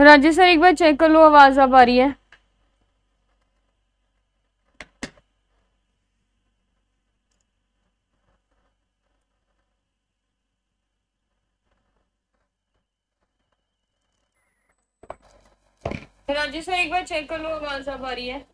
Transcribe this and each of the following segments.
Rajesh sir एक बार check कर लो आवाज अब आ रही है राजेश सर एक बार चेक कर लो आवाज अब आ रही है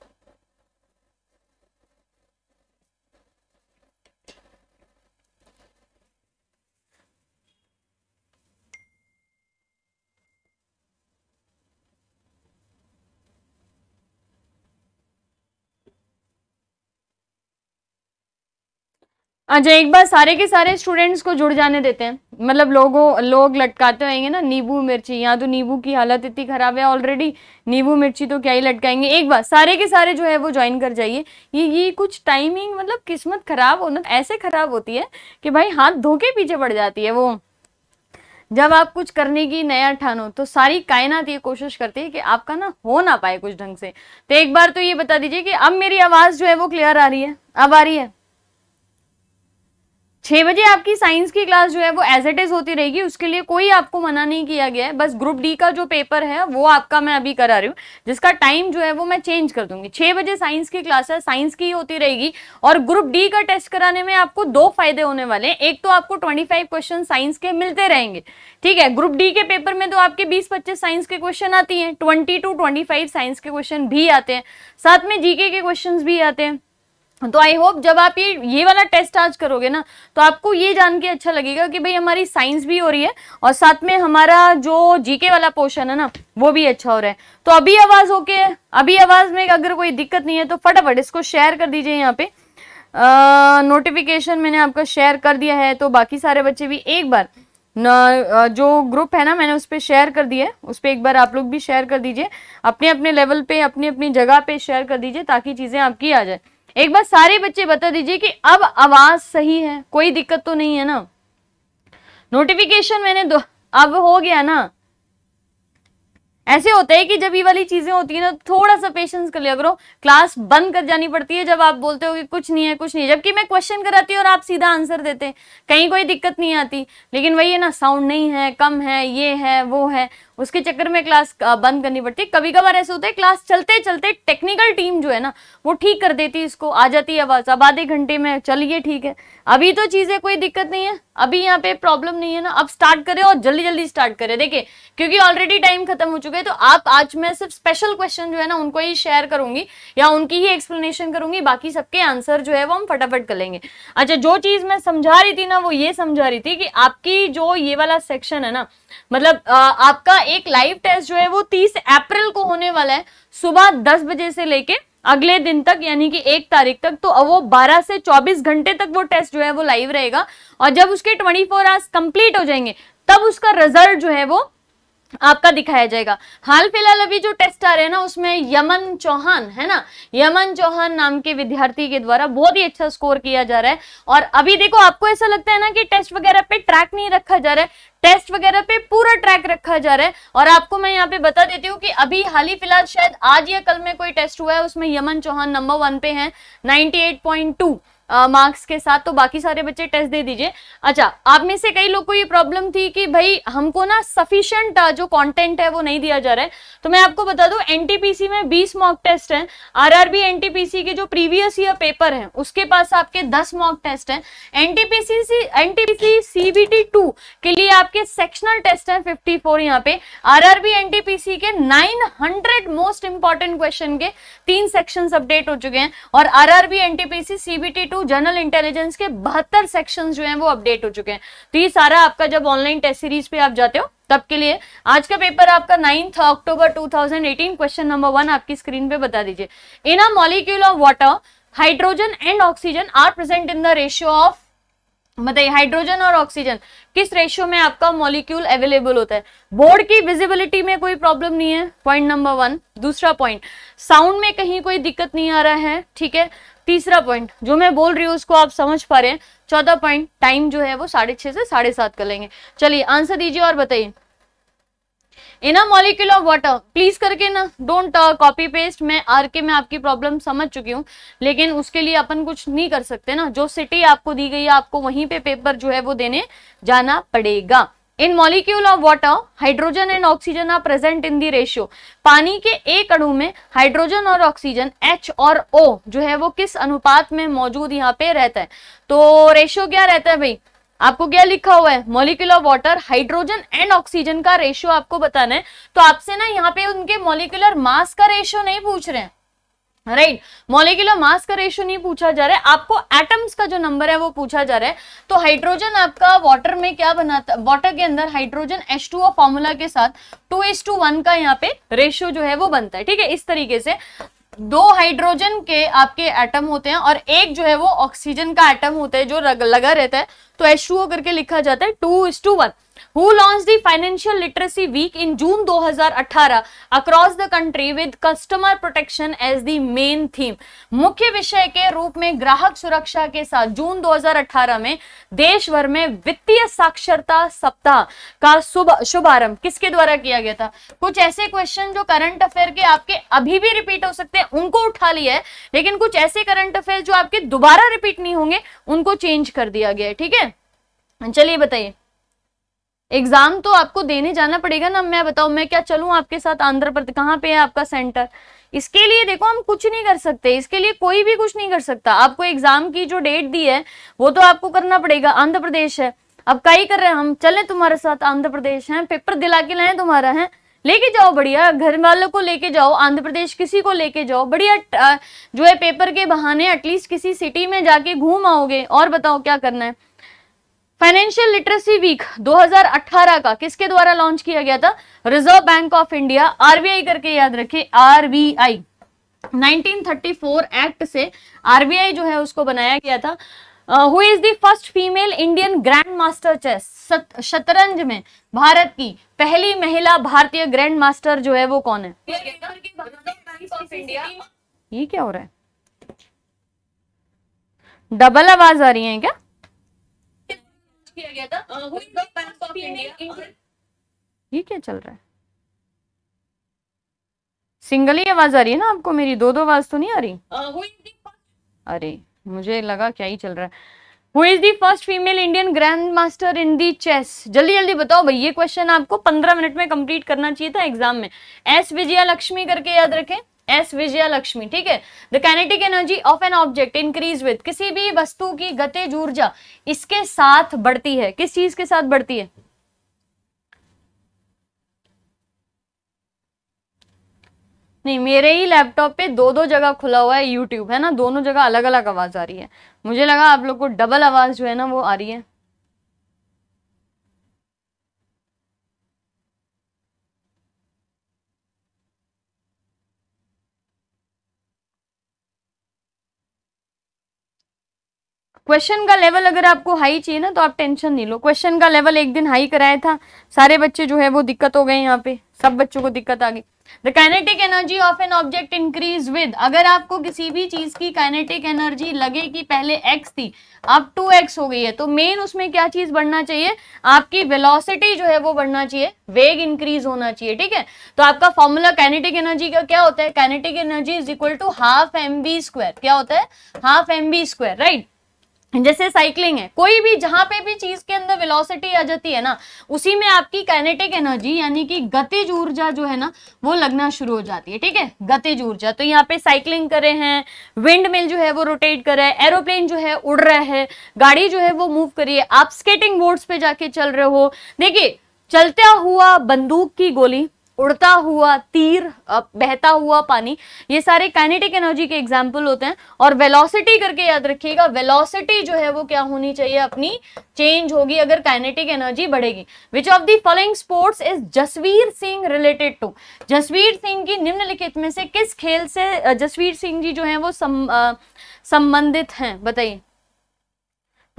अच्छा एक बार सारे के सारे स्टूडेंट्स को जुड़ जाने देते हैं मतलब लोगों लोग लटकाते होंगे ना नींबू मिर्ची यहाँ तो नींबू की हालत इतनी ख़राब है ऑलरेडी नींबू मिर्ची तो क्या ही लटकाएंगे एक बार सारे के सारे जो है वो ज्वाइन कर जाइए ये ये कुछ टाइमिंग मतलब किस्मत ख़राब ना ऐसे ख़राब होती है कि भाई हाथ धो के पीछे पड़ जाती है वो जब आप कुछ करने की नया ठानो तो सारी कायनात ये कोशिश करती है कि आपका ना हो ना पाए कुछ ढंग से तो एक बार तो ये बता दीजिए कि अब मेरी आवाज़ जो है वो क्लियर आ रही है अब आ रही है छः बजे आपकी साइंस की क्लास जो है वो एज एट इज़ होती रहेगी उसके लिए कोई आपको मना नहीं किया गया है बस ग्रुप डी का जो पेपर है वो आपका मैं अभी करा रही हूँ जिसका टाइम जो है वो मैं चेंज कर दूंगी छः बजे साइंस की क्लास है साइंस की होती रहेगी और ग्रुप डी का टेस्ट कराने में आपको दो फायदे होने वाले हैं एक तो आपको ट्वेंटी क्वेश्चन साइंस के मिलते रहेंगे ठीक है ग्रुप डी के पेपर में तो आपके बीस पच्चीस साइंस के क्वेश्चन आती हैं ट्वेंटी टू ट्वेंटी साइंस के क्वेश्चन भी आते हैं साथ में जीके के क्वेश्चन भी आते हैं तो आई होप जब आप ये ये वाला टेस्ट आज करोगे ना तो आपको ये जान के अच्छा लगेगा कि भाई हमारी साइंस भी हो रही है और साथ में हमारा जो जीके वाला पोर्शन है ना वो भी अच्छा हो रहा है तो अभी आवाज़ ओके है अभी आवाज़ में अगर कोई दिक्कत नहीं है तो फटाफट इसको शेयर कर दीजिए यहाँ पे नोटिफिकेशन मैंने आपका शेयर कर दिया है तो बाकी सारे बच्चे भी एक बार न, जो ग्रुप है ना मैंने उस पर शेयर कर दिया है उस पर एक बार आप लोग भी शेयर कर दीजिए अपने अपने लेवल पे अपनी अपनी जगह पे शेयर कर दीजिए ताकि चीज़ें आपकी आ जाए एक बार सारे बच्चे बता दीजिए कि अब आवाज सही है कोई दिक्कत तो नहीं है ना नोटिफिकेशन मैंने दो अब हो गया ना ऐसे होता है कि जब ये वाली चीजें होती है ना थोड़ा सा पेशेंस कर लिया करो क्लास बंद कर जानी पड़ती है जब आप बोलते हो कि कुछ नहीं है कुछ नहीं जबकि मैं क्वेश्चन कराती हूँ और आप सीधा आंसर देते हैं कहीं कोई दिक्कत नहीं आती लेकिन वही है ना साउंड नहीं है कम है ये है वो है उसके चक्कर में क्लास बंद करनी पड़ती है कभी कभार ऐसे होता है क्लास चलते चलते टेक्निकल टीम जो है ना वो ठीक कर देती है इसको आ जाती है आवाज़ अब आधे घंटे में चलिए ठीक है अभी तो चीज़ें कोई दिक्कत नहीं है अभी यहाँ पे प्रॉब्लम नहीं है ना अब स्टार्ट करें और जल्दी जल्दी स्टार्ट करें देखिए क्योंकि ऑलरेडी टाइम खत्म हो चुका है तो आप आज मैं सिर्फ स्पेशल क्वेश्चन जो है ना उनको ही शेयर करूंगी या उनकी ही एक्सप्लेनेशन करूंगी बाकी सबके आंसर जो है वो हम फटाफट कर लेंगे अच्छा जो चीज़ मैं समझा रही थी ना वो ये समझा रही थी कि आपकी जो ये वाला सेक्शन है ना मतलब आपका एक लाइव टेस्ट जो है वो 30 अप्रैल को होने वाला है सुबह 10 बजे से लेके अगले दिन तक यानी कि एक तारीख तक तो अब वो 12 से 24 घंटे तक वो टेस्ट जो है वो लाइव रहेगा और जब उसके 24 फोर आवर्स कंप्लीट हो जाएंगे तब उसका रिजल्ट जो है वो आपका दिखाया जाएगा हाल फिलहाल अभी जो टेस्ट आ रहे हैं ना उसमें यमन चौहान है ना यमन चौहान नाम के विद्यार्थी के द्वारा बहुत ही अच्छा स्कोर किया जा रहा है और अभी देखो आपको ऐसा लगता है ना कि टेस्ट वगैरह पे ट्रैक नहीं रखा जा रहा है टेस्ट वगैरह पे पूरा ट्रैक रखा जा रहा है और आपको मैं यहाँ पे बता देती हूँ कि अभी हाल ही फिलहाल शायद आज या कल में कोई टेस्ट हुआ है उसमें यमन चौहान नंबर वन पे हैं 98.2 मार्क्स के साथ तो बाकी सारे बच्चे टेस्ट दे दीजिए अच्छा आप में से कई लोग को ये प्रॉब्लम थी कि भाई हमको ना सफिशियंट जो कंटेंट है वो नहीं दिया जा रहा है तो मैं आपको बता दूं एनटीपीसी में 20 मॉक टेस्ट हैं आरआरबी एनटीपीसी के जो प्रीवियस ईयर पेपर हैं उसके पास आपके दस मॉक टेस्ट हैं एनटीपीसी एनटीपीसी सीबीटी टू के लिए आपके सेक्शनल टेस्ट हैं फिफ्टी फोर यहाँ पे आरआरबी एनटीपीसी के हंड्रेड मोस्ट इंपॉर्टेंट क्वेश्चन के तीन सेक्शन अपडेट हो चुके हैं और RRB NTPC CBT two two general intelligence के बहत्तर सेक्शन जो है वो अपडेट हो चुके हैं तो ये सारा आपका जब ऑनलाइन टेस्ट सीरीज पे आप जाते हो तब के लिए आज का पेपर आपका ninth October 2018 question number one आपकी स्क्रीन पे बता दीजिए in a molecule of water hydrogen and oxygen are present in the ratio of बताइए हाइड्रोजन और ऑक्सीजन किस रेशियो में आपका मॉलिक्यूल अवेलेबल होता है बोर्ड की विजिबिलिटी में कोई प्रॉब्लम नहीं है पॉइंट नंबर वन दूसरा पॉइंट साउंड में कहीं कोई दिक्कत नहीं आ रहा है ठीक है तीसरा पॉइंट जो मैं बोल रही हूँ उसको आप समझ पा रहे हैं चौथा पॉइंट टाइम जो है वो साढ़े छह से साढ़े सात कर लेंगे चलिए आंसर दीजिए और बताइए in a molecule of water please करके ना डोंट कॉपी पेस्ट मैं आर के में आपकी प्रॉब्लम समझ चुकी हूँ लेकिन उसके लिए अपन कुछ नहीं कर सकते ना जो सिटी आपको दी गई है आपको वहीं पे पेपर जो है वो देने जाना पड़ेगा in molecule of water hydrogen and oxygen are present in the ratio पानी के एक अणु में हाइड्रोजन और ऑक्सीजन एच और ओ जो है वो किस अनुपात में मौजूद यहाँ पे रहता है तो रेशियो क्या रहता है भाई आपको क्या लिखा हुआ है molecular water hydrogen and oxygen का रेशियो आपको बताना है तो आपसे ना यहाँ पे उनके मोलिकुलर मास का रेशियो नहीं पूछ रहे हैं राइट मोलिकुलर मास का रेशियो नहीं पूछा जा रहा है आपको एटम्स का जो नंबर है वो पूछा जा रहा है तो हाइड्रोजन आपका वाटर में क्या बनाता वाटर के अंदर हाइड्रोजन एच टू फॉर्मूला के साथ टू एच टू वन का यहाँ पे रेशियो जो है वो बनता है ठीक है इस तरीके से दो हाइड्रोजन के आपके एटम होते हैं और एक जो है वो ऑक्सीजन का एटम होता है जो लगा रहता है तो एच करके लिखा जाता है two is to one who launch the financial literacy week in June 2018 across the country with customer protection as the main theme मुख्य विषय के रूप में ग्राहक सुरक्षा के साथ जून 2018 में देश भर में वित्तीय साक्षरता सप्ताह का शुभ शुभारंभ किसके द्वारा किया गया था कुछ ऐसे क्वेश्चन जो करंट अफेयर के आपके अभी भी रिपीट हो सकते हैं उनको उठा लिया है लेकिन कुछ ऐसे करंट अफेयर जो आपके दोबारा रिपीट नहीं होंगे उनको चेंज कर दिया गया है ठीक है चलिए बताइए एग्जाम तो आपको देने जाना पड़ेगा ना मैं बताऊ मैं क्या चलू आपके साथ आंध्र प्रदेश कहाँ पे है आपका सेंटर इसके लिए देखो हम कुछ नहीं कर सकते इसके लिए कोई भी कुछ नहीं कर सकता आपको एग्जाम की जो डेट दी है वो तो आपको करना पड़ेगा आंध्र प्रदेश है अब का ही कर रहे हैं हम चले तुम्हारे साथ आंध्र प्रदेश है पेपर दिला के लाए तुम्हारा है लेके जाओ बढ़िया घर वालों को लेके जाओ आंध्र प्रदेश किसी को लेके जाओ बढ़िया जो है पेपर के बहाने एटलीस्ट किसी सिटी में जाके घूम आओगे और बताओ क्या करना है फाइनेंशियल लिटरेसी वीक 2018 का किसके द्वारा लॉन्च किया गया था Reserve Bank of India RBI करके याद रखे आरबीआई 1934 एक्ट से आरबीआई जो है उसको बनाया गया था who is the first female Indian grand master chess शतरंज में भारत की पहली महिला भारतीय ग्रैंड मास्टर जो है वो कौन है ये क्या हो रहा है डबल आवाज आ रही है क्या हाँ, ये क्या चल रहा है सिंगल ही आवाज आ रही है ना आपको मेरी दो दो आवाज तो नहीं आ रही हाँ, अरे मुझे लगा क्या ही चल रहा है who is the first female Indian grand master in the chess जल्दी जल्दी बताओ भाई ये क्वेश्चन आपको पंद्रह मिनट में कंप्लीट करना चाहिए था एग्जाम में एस विजया लक्ष्मी करके याद रखें एस विजय लक्ष्मी ठीक है the kinetic energy of an object increase with किसी भी वस्तु की गतिज ऊर्जा इसके साथ बढ़ती है किस चीज के साथ बढ़ती है नहीं मेरे ही लैपटॉप पे दो दो जगह खुला हुआ है यूट्यूब है ना दोनों जगह अलग अलग आवाज आ रही है मुझे लगा आप लोग को डबल आवाज जो है ना वो आ रही है क्वेश्चन का लेवल अगर आपको हाई चाहिए ना तो आप टेंशन नहीं लो क्वेश्चन का लेवल एक दिन हाई कराया था सारे बच्चे जो है वो दिक्कत हो गए यहाँ पे सब बच्चों को दिक्कत आ गई the kinetic energy of an object increase with अगर आपको किसी भी चीज की काइनेटिक एनर्जी लगे कि पहले एक्स थी अब टू एक्स हो गई है तो मेन उसमें क्या चीज बढ़ना चाहिए आपकी वेलोसिटी जो है वो बढ़ना चाहिए वेग इंक्रीज होना चाहिए ठीक है तो आपका फॉर्मूला काइनेटिक एनर्जी का क्या होता है kinetic energy is equal to half M B square क्या होता है half M B square right जैसे साइकिलिंग है कोई भी जहां पे भी चीज के अंदर वेलोसिटी आ जाती है ना उसी में आपकी काइनेटिक एनर्जी यानी कि गतिज ऊर्जा जो है ना वो लगना शुरू हो जाती है ठीक है गतिज ऊर्जा तो यहाँ पे साइकिलिंग करे हैं विंड मिल जो है वो रोटेट कर रहा है एरोप्लेन जो है उड़ रहा है गाड़ी जो है वो मूव करिए आप स्केटिंग बोर्ड्स पे जाके चल रहे हो देखिए चलता हुआ बंदूक की गोली उड़ता हुआ तीर बहता हुआ पानी ये सारे काइनेटिक एनर्जी के एग्जाम्पल होते हैं और वेलोसिटी करके याद रखिएगा वेलोसिटी जो है वो क्या होनी चाहिए अपनी चेंज होगी अगर काइनेटिक एनर्जी बढ़ेगी which of the following sports is Jasvir Singh related to Jasvir Singh की निम्नलिखित में से किस खेल से जसवीर सिंह जी जो है वो संबंधित हैं बताइए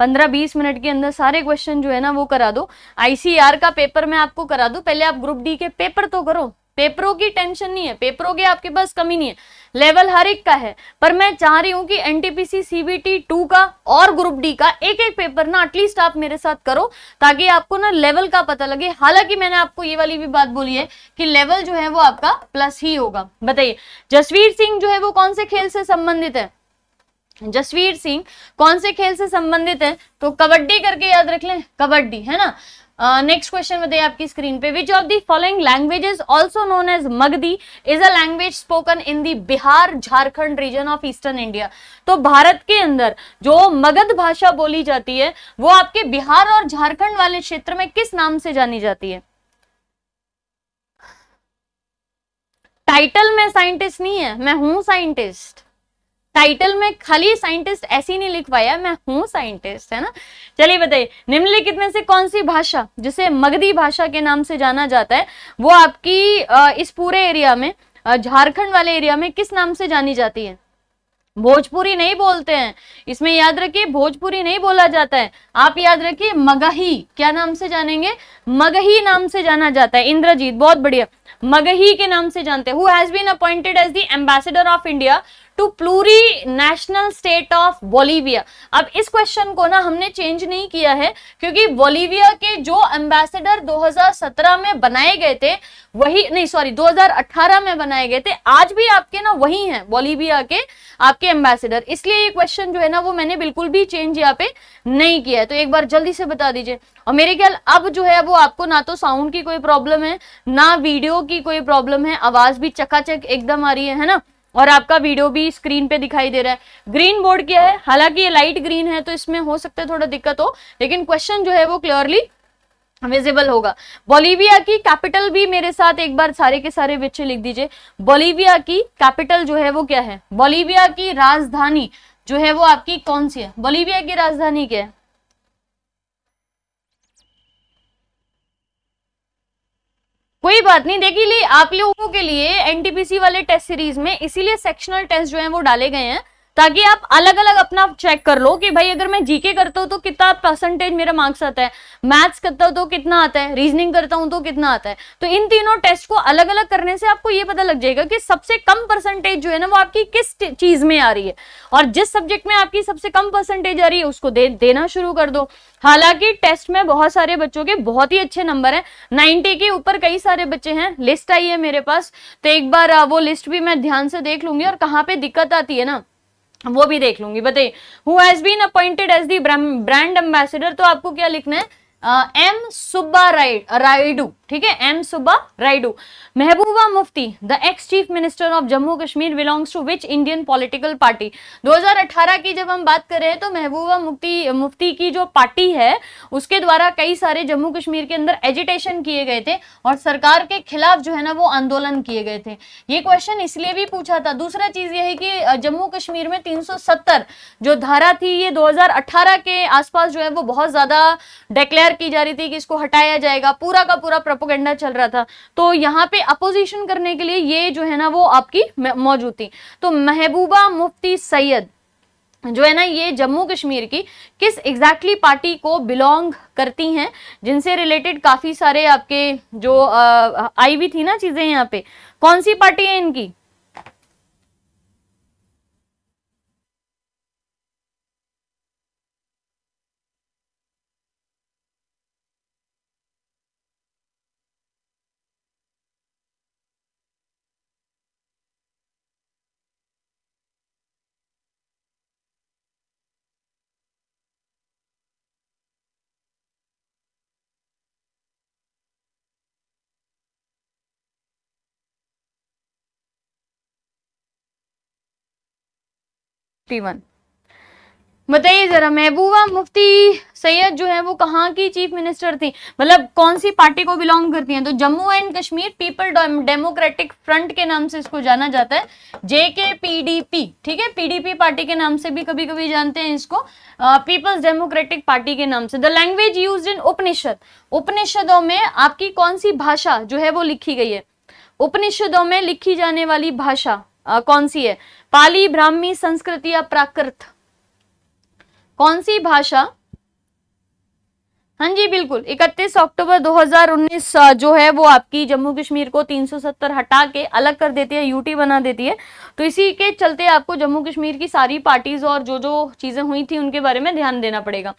पंद्रह बीस मिनट के अंदर सारे क्वेश्चन जो है ना वो करा दो आईसीआर का पेपर मैं आपको करा दू पहले आप ग्रुप डी के पेपर तो करो पेपरों की टेंशन नहीं है पेपरों की आपके पास कमी नहीं है लेवल हर एक का है पर मैं चाह रही हूं कि एनटीपीसी सीबीटी टू का और ग्रुप डी का एक एक पेपर ना एटलीस्ट आप मेरे साथ करो ताकि आपको ना लेवल का पता लगे हालांकि मैंने आपको ये वाली भी बात बोली है कि लेवल जो है वो आपका प्लस ही होगा बताइए जसवीर सिंह जो है वो कौन से खेल से संबंधित है जसवीर सिंह कौन से खेल से संबंधित है तो कबड्डी करके याद रख लें कबड्डी है ना नेक्स्ट क्वेश्चन बताइए आपकी स्क्रीन पे which of the following languages also known as Magadhi is a language spoken in the Bihar Jharkhand region of eastern India तो भारत के अंदर जो मगध भाषा बोली जाती है वो आपके बिहार और झारखंड वाले क्षेत्र में किस नाम से जानी जाती है टाइटल में साइंटिस्ट नहीं है मैं हूं साइंटिस्ट टाइटल में खाली साइंटिस्ट ऐसी नहीं लिखवाया मैं हूं साइंटिस्ट है ना चलिए बताइए निम्नलिखित में से कौन सी भाषा जिसे मगधी भाषा के नाम से जाना जाता है वो आपकी इस पूरे एरिया में झारखंड वाले एरिया में किस नाम से जानी जाती है भोजपुरी नहीं बोलते हैं इसमें याद रखिए भोजपुरी नहीं बोला जाता है आप याद रखिए मगही क्या नाम से जानेंगे मगही नाम से जाना जाता है इंद्रजीत बहुत बढ़िया मगही के नाम से जानते हैं who has been appointed as the ambassador of India to plurinational state of Bolivia अब इस क्वेश्चन को ना हमने चेंज नहीं किया है क्योंकि बोलीविया के जो एम्बेसडर 2017 में बनाए गए थे वही नहीं सॉरी 2018 में बनाए गए थे आज भी आपके ना वही हैं बोलीविया के आपके एम्बेसडर इसलिए ये क्वेश्चन जो है ना वो मैंने बिल्कुल भी चेंज यहाँ पे नहीं किया है तो एक बार जल्दी से बता दीजिए और मेरे ख्याल अब जो है वो आपको ना तो साउंड की कोई प्रॉब्लम है ना वीडियो की कोई प्रॉब्लम है आवाज भी चकाचक एकदम आ रही है, है ना और आपका वीडियो भी स्क्रीन पे दिखाई दे रहा है ग्रीन बोर्ड क्या है हालांकि ये लाइट ग्रीन है तो इसमें हो सकता है थोड़ा दिक्कत हो लेकिन क्वेश्चन जो है वो क्लियरली विजिबल होगा बोलीविया की कैपिटल भी मेरे साथ एक बार सारे के सारे बच्चे लिख दीजिए बोलीविया की कैपिटल जो है वो क्या है बोलीविया की राजधानी जो है वो आपकी कौन सी है बोलीविया की राजधानी क्या है कोई बात नहीं देखिए आप लोगों के लिए एनटीपीसी वाले टेस्ट सीरीज में इसीलिए सेक्शनल टेस्ट जो है वो डाले गए हैं ताकि आप अलग अलग अपना चेक कर लो कि भाई अगर मैं जीके करता हूँ तो कितना परसेंटेज मेरा मार्क्स आता है मैथ्स करता हूँ तो कितना आता है रीजनिंग करता हूँ तो कितना आता है तो इन तीनों टेस्ट को अलग अलग करने से आपको ये पता लग जाएगा कि सबसे कम परसेंटेज जो है ना वो आपकी किस चीज में आ रही है और जिस सब्जेक्ट में आपकी सबसे कम परसेंटेज आ रही है उसको दे देना शुरू कर दो हालांकि टेस्ट में बहुत सारे बच्चों के बहुत ही अच्छे नंबर है नाइनटी के ऊपर कई सारे बच्चे हैं लिस्ट आई है मेरे पास तो एक बार वो लिस्ट भी मैं ध्यान से देख लूंगी और कहाँ पे दिक्कत आती है ना वो भी देख लूंगी बताइए who has been appointed as the brand ambassador तो आपको क्या लिखना है एम सुब्बा राइड राइडू ठीक है M Subba Rayudu Mehbooba Mufti the ex chief minister of Jammu Kashmir belongs to which Indian political party 2018 की जब हम बात कर रहे हैं तो महबूबा मुफ्ती मुफ्ती की जो पार्टी है उसके द्वारा कई सारे जम्मू कश्मीर के अंदर एजिटेशन किए गए थे और सरकार के खिलाफ जो है ना वो आंदोलन किए गए थे ये क्वेश्चन इसलिए भी पूछा था दूसरा चीज ये है कि जम्मू कश्मीर में तीन जो धारा थी ये दो के आसपास जो है वो बहुत ज्यादा डिक्लेयर की जा रही थी कि इसको हटाया जाएगा पूरा का पूरा प्रोपोगेंडा चल रहा था तो यहाँ पे अपोजिशन करने के लिए ये जो है ना वो आपकी मौजूद थी तो महबूबा मुफ्ती सैयद जो है ना ये जम्मू कश्मीर की किस एग्जैक्टली exactly पार्टी को बिलोंग करती हैं जिनसे रिलेटेड काफ़ी सारे आपके जो आ, आई भी थी ना चीज़ें यहाँ पे कौन सी पार्टी है इनकी 1961 बताइए जरा महबूबा मुफ्ती सैयद जो है वो कहाँ की चीफ मिनिस्टर थी मतलब कौन सी पार्टी को बिलोंग करती हैं तो Jammu and Kashmir People Democratic Front के नाम से इसको जाना जाता है जेके पीडीपी ठीक है पीडीपी पार्टी के नाम से भी कभी कभी जानते हैं इसको पीपल्स डेमोक्रेटिक पार्टी के नाम से the language use in Upanishad उपनिषदों में आपकी कौन सी भाषा जो है वो लिखी गई है उपनिषदों में लिखी जाने वाली भाषा आ, कौन सी है पाली ब्राह्मी संस्कृत या प्राकृत कौन सी भाषा हाँ जी बिल्कुल 31 अक्टूबर 2019 जो है वो आपकी जम्मू कश्मीर को 370 हटा के अलग कर देती है यूटी बना देती है तो इसी के चलते आपको जम्मू कश्मीर की सारी पार्टीज और जो जो चीज़ें हुई थी उनके बारे में ध्यान देना पड़ेगा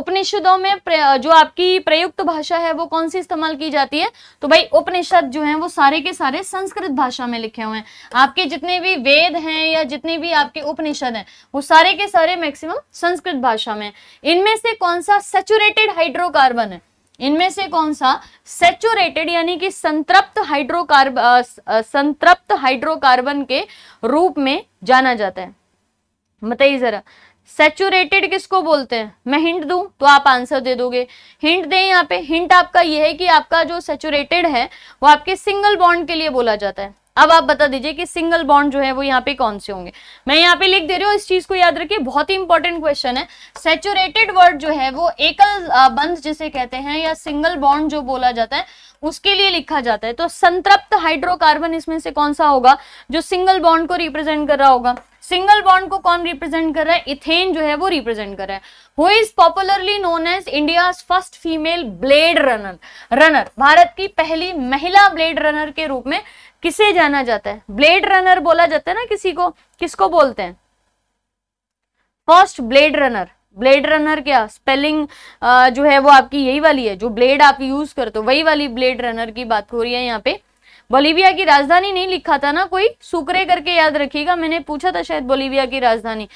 उपनिषदों में जो आपकी प्रयुक्त भाषा है वो कौन सी इस्तेमाल की जाती है तो भाई उपनिषद जो है वो सारे के सारे संस्कृत भाषा में लिखे हुए हैं आपके जितने भी वेद हैं या जितने भी आपके उपनिषद हैं वो सारे के सारे मैक्सिमम संस्कृत भाषा में इनमें से कौन सा सेचुरेटेड हाइड्रो हाइड्रोकार्बन है इनमें से कौन सा सेचुरेटेड यानी कि संतृप्त हाइड्रोकार्बन संतृप्त हाइड्रोकार्बन के रूप में जाना जाता है बताइए जरा सेचुरेटेड किसको बोलते हैं मैं हिंट दूं तो आप आंसर दे दोगे हिंट दें यहाँ पे हिंट आपका यह है कि आपका जो सेचुरेटेड है वो आपके सिंगल बॉन्ड के लिए बोला जाता है अब आप बता दीजिए कि सिंगल बॉन्ड जो है वो यहाँ पे कौन से होंगे मैं यहाँ पे लिख दे रही हूँ इस चीज को याद रखिए बहुत ही इंपॉर्टेंट क्वेश्चन है सेचुरेटेड वर्ड जो है वो एकल बंध जिसे कहते हैं या सिंगल बॉन्ड जो बोला जाता है उसके लिए लिखा जाता है तो संतृप्त हाइड्रोकार्बन इसमें से कौन सा होगा जो सिंगल बॉन्ड को रिप्रेजेंट कर रहा होगा सिंगल बॉन्ड को कौन रिप्रेजेंट कर रहा है इथेन जो है वो रिप्रेजेंट कर रहा है who is popularly known as India first female blade runner runner Bharat की पहली महिला ब्लेड रनर के रूप में किसे जाना जाता है ब्लेड रनर बोला जाता है ना किसी को किसको बोलते हैं first blade runner blade runner क्या स्पेलिंग जो है वो आपकी यही वाली है जो ब्लेड आप यूज करते हो वही वाली ब्लेड रनर की बात हो रही है यहाँ पे बोलीविया की राजधानी नहीं लिखा था ना कोई सुकरे करके याद रखिएगा मैंने पूछा था शायद बोलीविया की राजधानी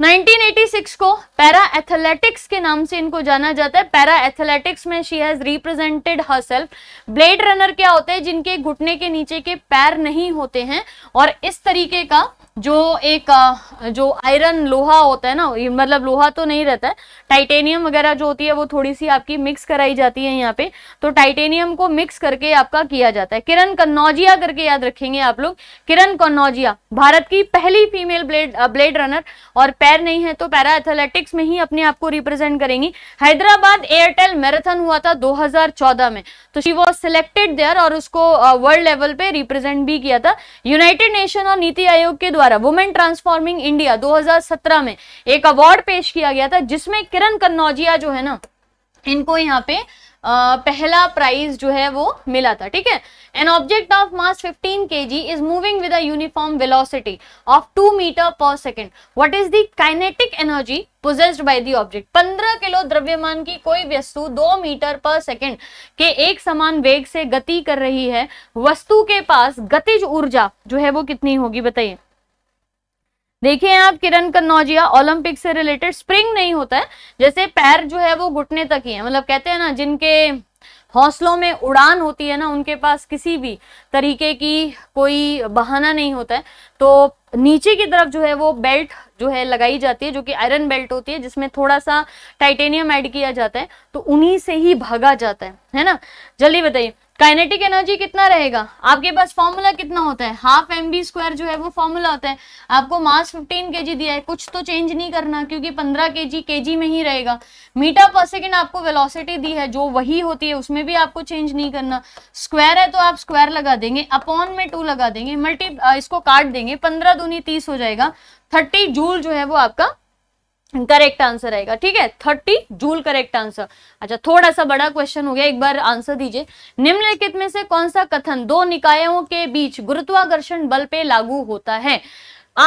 1986 को पैरा एथलेटिक्स के नाम से इनको जाना जाता है पैरा एथलेटिक्स में she has represented herself blade runner क्या होते हैं जिनके घुटने के नीचे के पैर नहीं होते हैं और इस तरीके का जो एक जो आयरन लोहा होता है ना मतलब लोहा तो नहीं रहता है टाइटेनियम वगैरह जो होती है वो थोड़ी सी आपकी मिक्स कराई जाती है यहाँ पे तो टाइटेनियम को मिक्स करके आपका किया जाता है किरण कन्नौजिया करके याद रखेंगे आप लोग किरण कन्नौजिया भारत की पहली फीमेल ब्लेड ब्लेड रनर और पैर नहीं है तो पैरा एथलेटिक्स में ही अपने आप को रिप्रेजेंट करेंगी हैदराबाद एयरटेल मैराथन हुआ था दो में तो शी वॉज सिलेक्टेड देयर और उसको वर्ल्ड लेवल पे रिप्रेजेंट भी किया था यूनाइटेड नेशन और नीति आयोग के द्वारा द्वारा वुमेन ट्रांसफॉर्मिंग इंडिया 2017 में एक अवार्ड पेश किया गया था जिसमें किरण कन्नौजिया जो है ना इनको यहाँ पे आ, पहला प्राइज जो है वो मिला था ठीक है an object of mass 15 K G is moving with uniform velocity of two metre per second what is the kinetic energy possessed by the object 15 kilo द्रव्यमान की कोई वस्तु 2 मीटर पर सेकेंड के एक समान वेग से गति कर रही है वस्तु के पास गतिज ऊर्जा जो है वो कितनी होगी बताइए देखिए आप किरण कन्नौजिया ओलंपिक से रिलेटेड स्प्रिंग नहीं होता है जैसे पैर जो है वो घुटने तक ही है मतलब कहते हैं ना जिनके हौसलों में उड़ान होती है ना उनके पास किसी भी तरीके की कोई बहाना नहीं होता है तो नीचे की तरफ जो है वो बेल्ट जो है लगाई जाती है जो कि आयरन बेल्ट होती है जिसमें थोड़ा सा टाइटेनियम ऐड किया जाता है तो उन्हीं से ही भागा जाता है है ना जल्दी बताइए काइनेटिक एनर्जी कितना रहेगा आपके पास फॉर्मूला कितना होता है हाफ एम बी स्क्वायर जो है वो फॉर्मूला होता है आपको मास 15 के दिया है कुछ तो चेंज नहीं करना क्योंकि 15 के जी के जी में ही रहेगा मीटर पर सेकेंड आपको वेलोसिटी दी है जो वही होती है उसमें भी आपको चेंज नहीं करना स्क्वायर है तो आप स्क्वायर लगा देंगे अपॉन में टू लगा देंगे मल्टी इसको काट देंगे पंद्रह दूनी तीस हो जाएगा थर्टी जूल जो है वो आपका करेक्ट आंसर रहेगा ठीक है थर्टी जूल करेक्ट आंसर अच्छा थोड़ा सा बड़ा क्वेश्चन हो गया एक बार आंसर दीजिए निम्नलिखित में से कौन सा कथन दो निकायों के बीच गुरुत्वाकर्षण बल पे लागू होता है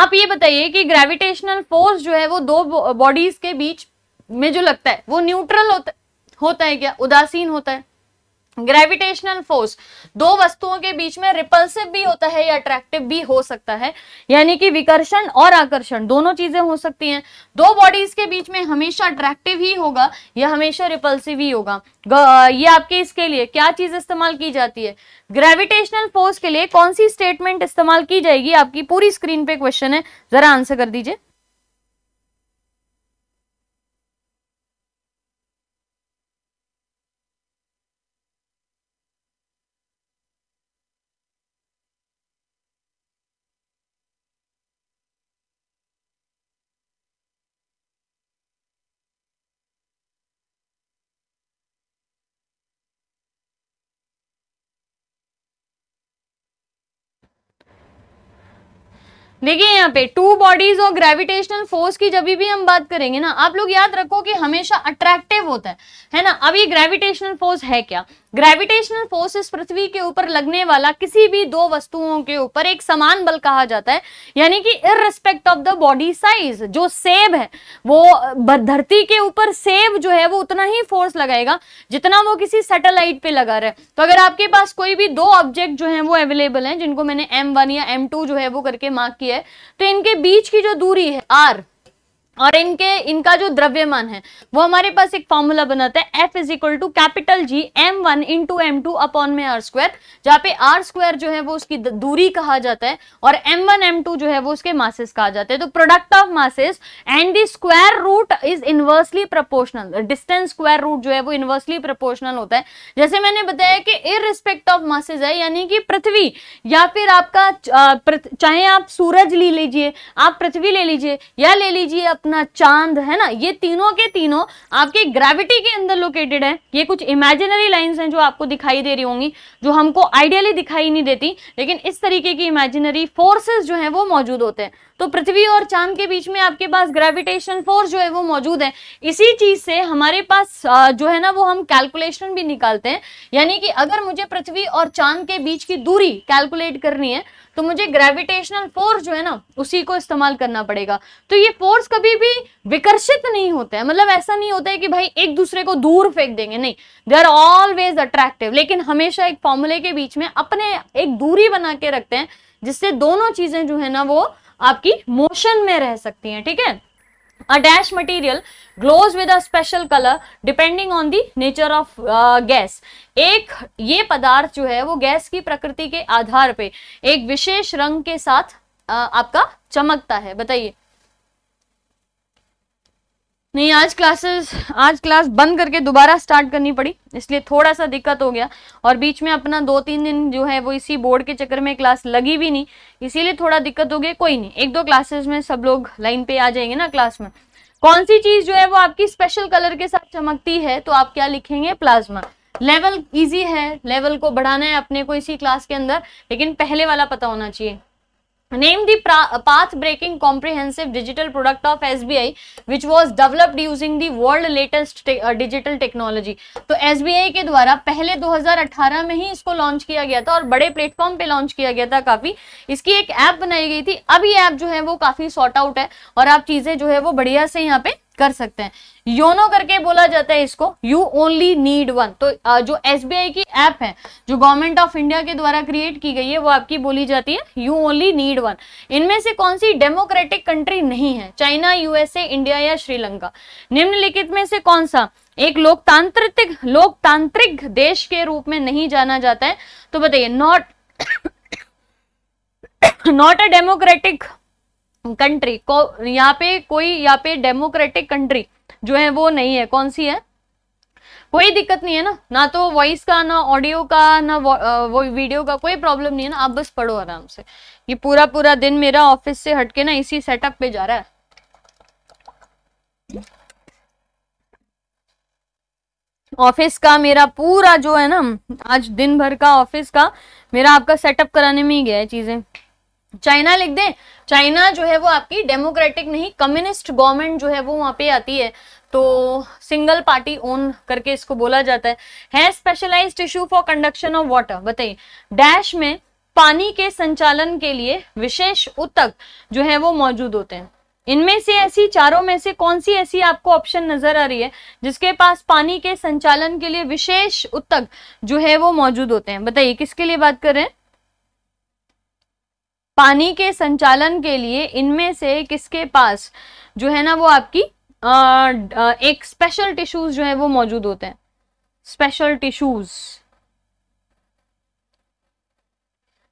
आप ये बताइए कि ग्रेविटेशनल फोर्स जो है वो दो बॉडीज के बीच में जो लगता है वो न्यूट्रल होता होता है क्या उदासीन होता है ग्रेविटेशनल फोर्स दो वस्तुओं के बीच में रिपल्सिव भी होता है या अट्रैक्टिव भी हो सकता है यानी कि विकर्षण और आकर्षण दोनों चीजें हो सकती हैं दो बॉडीज के बीच में हमेशा अट्रैक्टिव ही होगा या हमेशा रिपल्सिव ही होगा ये आपके इसके लिए क्या चीज इस्तेमाल की जाती है ग्रेविटेशनल फोर्स के लिए कौन सी स्टेटमेंट इस्तेमाल की जाएगी आपकी पूरी स्क्रीन पे क्वेश्चन है जरा आंसर कर दीजिए देखिए यहाँ पे टू बॉडीज और ग्रेविटेशनल फोर्स की जब भी हम बात करेंगे ना आप लोग याद रखो कि हमेशा अट्रैक्टिव होता है है ना अब ये ग्रेविटेशनल फोर्स है क्या ग्रेविटेशनल फोर्सेस पृथ्वी के ऊपर लगने वाला किसी भी दो वस्तुओं के ऊपर एक समान बल कहा जाता है यानी कि irrespective of the body size जो सेब है वो धरती के ऊपर सेब जो है वो उतना ही फोर्स लगाएगा जितना वो किसी सैटेलाइट पे लगा रहा है तो अगर आपके पास कोई भी दो ऑब्जेक्ट जो है वो अवेलेबल है जिनको मैंने एम या एम जो है वो करके मार्क किया है तो इनके बीच की जो दूरी है आर और इनके इनका जो द्रव्यमान है वो हमारे पास एक फॉर्मूला बनाता है F is equal to capital G M one into M two upon में आर स्क्वायर जहाँ पे आर स्क्वायर जो है वो उसकी दूरी कहा जाता है और एम वन एम टू जो है वो उसके मासेस कहा जाता है तो product of masses and the square root is inversely proportional distance square root जो है वो इन्वर्सली प्रपोर्शनल होता है जैसे मैंने बताया कि रिस्पेक्ट ऑफ मासेज है यानी कि पृथ्वी या फिर आपका चाहे आप सूरज ले लीजिए आप पृथ्वी ले लीजिए या ले लीजिए आप अपना चांद है ना ये तीनों के तीनों आपके ग्रेविटी के अंदर लोकेटेड है ये कुछ इमेजिनरी लाइंस हैं जो आपको दिखाई दे रही होंगी जो हमको आइडियली दिखाई नहीं देती लेकिन इस तरीके की इमेजिनरी फोर्सेस जो हैं वो मौजूद होते हैं तो पृथ्वी और चांद के बीच में आपके पास ग्रेविटेशन फोर्स जो है वो मौजूद है इसी चीज से हमारे पास जो है ना वो हम कैलकुलेशन भी निकालते हैं यानी कि अगर मुझे पृथ्वी और चांद के बीच की दूरी कैलकुलेट करनी है तो मुझे ग्रेविटेशनल फोर्स जो है ना उसी को इस्तेमाल करना पड़ेगा तो ये फोर्स कभी भी विकर्षित नहीं होते हैं मतलब ऐसा नहीं होता है कि भाई एक दूसरे को दूर फेंक देंगे नहीं दे आर ऑलवेज अट्रैक्टिव लेकिन हमेशा एक फॉर्मूले के बीच में अपने एक दूरी बना के रखते हैं जिससे दोनों चीजें जो है ना वो आपकी मोशन में रह सकती हैं ठीक है A dash material glows with a special color depending on the nature of uh, gas. ek ye padarth jo hai wo gas ki prakriti ke aadhar pe ek vishesh rang ke sath uh, aapka chamakta hai bataiye नहीं आज classes आज class बंद करके दोबारा start करनी पड़ी इसलिए थोड़ा सा दिक्कत हो गया और बीच में अपना दो तीन दिन जो है वो इसी बोर्ड के चक्कर में क्लास लगी भी नहीं इसीलिए थोड़ा दिक्कत हो गई कोई नहीं एक दो क्लासेस में सब लोग लाइन पे आ जाएंगे ना क्लास में कौन सी चीज़ जो है वो आपकी स्पेशल कलर के साथ चमकती है तो आप क्या लिखेंगे प्लाज्मा लेवल इजी है लेवल को बढ़ाना है अपने को इसी क्लास के अंदर लेकिन पहले वाला पता होना चाहिए name the path breaking comprehensive digital product of SBI which was developed using the world latest te uh, digital technology तो SBI के द्वारा पहले 2018 में ही इसको लॉन्च किया गया था और बड़े प्लेटफॉर्म पे लॉन्च किया गया था काफी इसकी एक ऐप बनाई गई थी अब ये ऐप जो है वो काफी सॉर्ट आउट है और आप चीजें जो है वो बढ़िया से यहाँ पे कर सकते हैं योनो करके बोला जाता है इसको यू ओनली नीड वन तो जो एस की ऐप है जो गवर्नमेंट ऑफ इंडिया के द्वारा क्रिएट की गई है वो आपकी बोली जाती है यू ओनली नीड वन इनमें से कौन सी डेमोक्रेटिक कंट्री नहीं है चाइना यूएसए इंडिया या श्रीलंका निम्नलिखित में से कौन सा एक लोकतांत्रिक लोकतांत्रिक देश के रूप में नहीं जाना जाता है तो बताइए not not a democratic country को यहाँ पे कोई यहाँ पे डेमोक्रेटिक कंट्री जो है वो नहीं है कौन सी है कोई दिक्कत नहीं है ना ना तो वॉइस का ना ऑडियो का ना वो वीडियो का कोई प्रॉब्लम नहीं है ना आप बस पढ़ो आराम से ये पूरा पूरा दिन मेरा ऑफिस से हटके ना इसी सेटअप पे जा रहा है ऑफिस का मेरा पूरा जो है ना आज दिन भर का ऑफिस का मेरा आपका सेटअप कराने में ही गया है चीजें चाइना लिख दें चाइना जो है वो आपकी डेमोक्रेटिक नहीं कम्युनिस्ट गवर्नमेंट जो है वो वहां पे आती है तो सिंगल पार्टी ओन करके इसको बोला जाता है है specialised issue for conduction of water बताइए डैश में पानी के संचालन के लिए विशेष उत्तक जो है वो मौजूद होते हैं इनमें से ऐसी चारों में से कौन सी ऐसी आपको ऑप्शन नजर आ रही है जिसके पास पानी के संचालन के लिए विशेष उत्तक जो है वो मौजूद होते हैं बताइए किसके लिए बात कर रहे हैं पानी के संचालन के लिए इनमें से किसके पास जो है ना वो आपकी आ, एक स्पेशल टिश्यूज जो है वो मौजूद होते हैं स्पेशल टिश्यूज़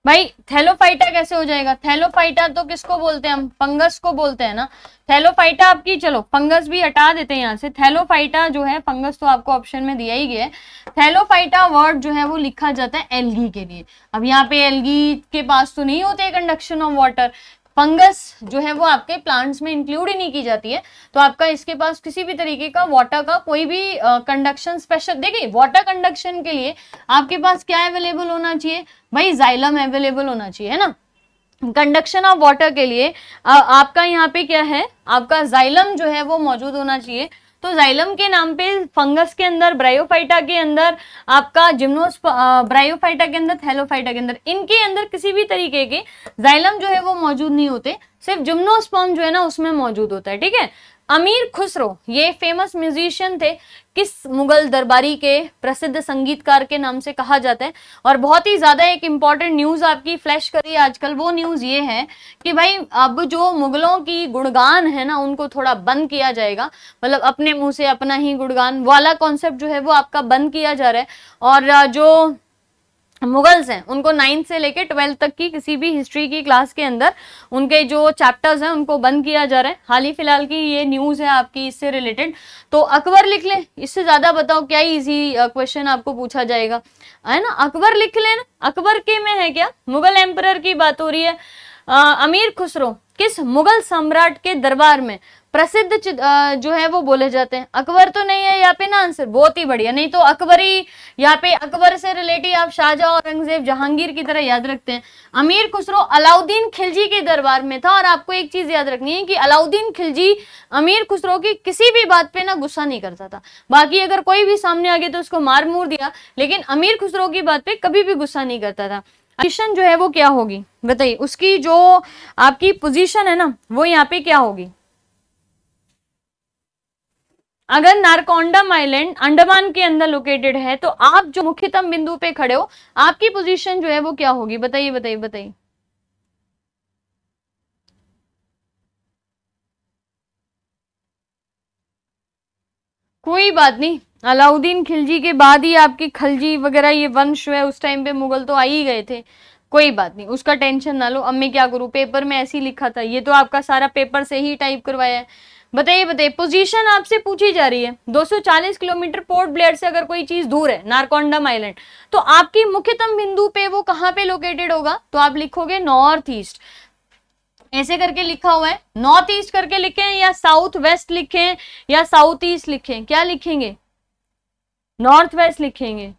भाई थैलोफाइटा कैसे हो जाएगा थैलोफाइटा तो किसको बोलते हैं हम फंगस को बोलते हैं ना थैलोफाइटा आपकी चलो फंगस भी हटा देते हैं यहाँ से थैलोफाइटा जो है फंगस तो आपको ऑप्शन में दिया ही गया है थैलोफाइटा वर्ड जो है वो लिखा जाता है एलगी के लिए अब यहाँ पे एलगी के पास तो नहीं होते कंडक्शन ऑफ वाटर फंगस जो है वो आपके प्लांट्स में इंक्लूड ही नहीं की जाती है तो आपका इसके पास किसी भी तरीके का वाटर का कोई भी कंडक्शन स्पेशल देखिए वाटर कंडक्शन के लिए आपके पास क्या अवेलेबल होना चाहिए भाई जाइलम अवेलेबल होना चाहिए है ना कंडक्शन ऑफ वाटर के लिए आ, आपका यहाँ पे क्या है आपका जाइलम जो है वो मौजूद होना चाहिए तो जाइलम के नाम पे फंगस के अंदर ब्रायोफाइटा के अंदर आपका जिम्नोस ब्रायोफाइटा के अंदर थैलोफाइटा के अंदर इनके अंदर किसी भी तरीके के जाइलम जो है वो मौजूद नहीं होते सिर्फ जिम्नोस्पॉम जो है ना उसमें मौजूद होता है ठीक है अमीर खुसरो ये फेमस म्यूजिशियन थे किस मुगल दरबारी के प्रसिद्ध संगीतकार के नाम से कहा जाता है और बहुत ही ज़्यादा एक इम्पॉर्टेंट न्यूज़ आपकी फ्लैश करी आजकल वो न्यूज़ ये है कि भाई अब जो मुगलों की गुणगान है ना उनको थोड़ा बंद किया जाएगा मतलब अपने मुंह से अपना ही गुणगान वाला कॉन्सेप्ट जो है वो आपका बंद किया जा रहा है और जो मुगल्स हैं उनको नाइन्थ से लेकर ट्वेल्थ तक की किसी भी हिस्ट्री की क्लास के अंदर उनके जो चैप्टर्स हैं उनको बंद किया जा रहा है हाल ही फिलहाल की ये न्यूज़ है आपकी इससे रिलेटेड तो अकबर लिख लें इससे ज़्यादा बताओ क्या इजी क्वेश्चन आपको पूछा जाएगा है ना अकबर लिख लें अकबर के में है क्या मुगल एम्पर की बात हो रही है आ, अमीर खुसरो किस मुगल सम्राट के दरबार में प्रसिद्ध जो है वो बोले जाते हैं अकबर तो नहीं है यहाँ पे ना आंसर बहुत ही बढ़िया नहीं तो अकबरी यहाँ पे अकबर से रिलेटेड आप शाहजहा औरंगजेब जहांगीर की तरह याद रखते हैं अमीर खुसरो अलाउद्दीन खिलजी के दरबार में था और आपको एक चीज याद रखनी है कि अलाउद्दीन खिलजी अमीर खुसरो की किसी भी बात पे ना गुस्सा नहीं करता था बाकी अगर कोई भी सामने आ गया तो उसको मार मूर दिया लेकिन अमीर खुसरो की बात पे कभी भी गुस्सा नहीं करता था पोजिशन जो है वो क्या होगी बताइए उसकी जो आपकी पोजिशन है ना वो यहाँ पे क्या होगी अगर नारकोंडम आइलैंड अंडमान के अंदर लोकेटेड है तो आप जो मुख्यतम बिंदु पे खड़े हो आपकी पोजीशन जो है वो क्या होगी बताइए बताइए बताइए कोई बात नहीं अलाउद्दीन खिलजी के बाद ही आपकी खलजी वगैरह ये वंश है उस टाइम पे मुगल तो आ ही गए थे कोई बात नहीं उसका टेंशन ना लो अब मैं क्या करूँ पेपर में ऐसे ही लिखा था ये तो आपका सारा पेपर से ही टाइप करवाया है बताइए बताइए पोजीशन आपसे पूछी जा रही है 240 किलोमीटर पोर्ट ब्लेयर से अगर कोई चीज दूर है नारकोंडम आइलैंड तो आपकी मुख्यतम बिंदु पे वो कहाँ पे लोकेटेड होगा तो आप लिखोगे नॉर्थ ईस्ट ऐसे करके लिखा हुआ है नॉर्थ ईस्ट करके लिखे या साउथ वेस्ट लिखे या साउथ ईस्ट लिखें क्या लिखेंगे नॉर्थ वेस्ट लिखेंगे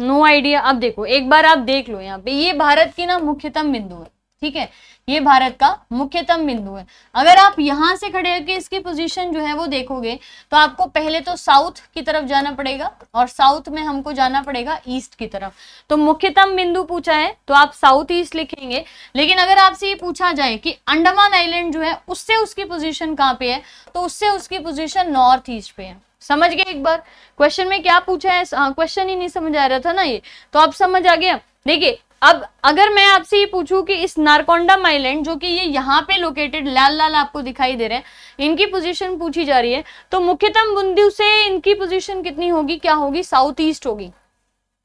नो no आइडिया अब देखो एक बार आप देख लो यहाँ पे ये भारत की ना मुख्यतम बिंदु है ठीक है ये भारत का मुख्यतम बिंदु है अगर आप यहाँ से खड़े होकर इसकी पोजीशन जो है वो देखोगे तो आपको पहले तो साउथ की तरफ जाना पड़ेगा और साउथ में हमको जाना पड़ेगा ईस्ट की तरफ तो मुख्यतम बिंदु पूछा है तो आप साउथ ईस्ट लिखेंगे लेकिन अगर आपसे ये पूछा जाए कि अंडमान आइलैंड जो है उससे उसकी पोजिशन कहाँ पे है तो उससे उसकी पोजिशन नॉर्थ ईस्ट पे है समझ गए एक बार क्वेश्चन में क्या पूछा है क्वेश्चन हाँ, ही नहीं समझ आ रहा था ना ये तो अब समझ आ गया देखिए अब अगर मैं आपसे ये पूछूं कि इस नारकोंडा माइलैंड जो कि ये यहाँ पे लोकेटेड लाल लाल आपको दिखाई दे रहे हैं इनकी पोजीशन पूछी जा रही है तो मुख्यतम बुंदीव से इनकी पोजीशन कितनी होगी क्या होगी साउथ ईस्ट होगी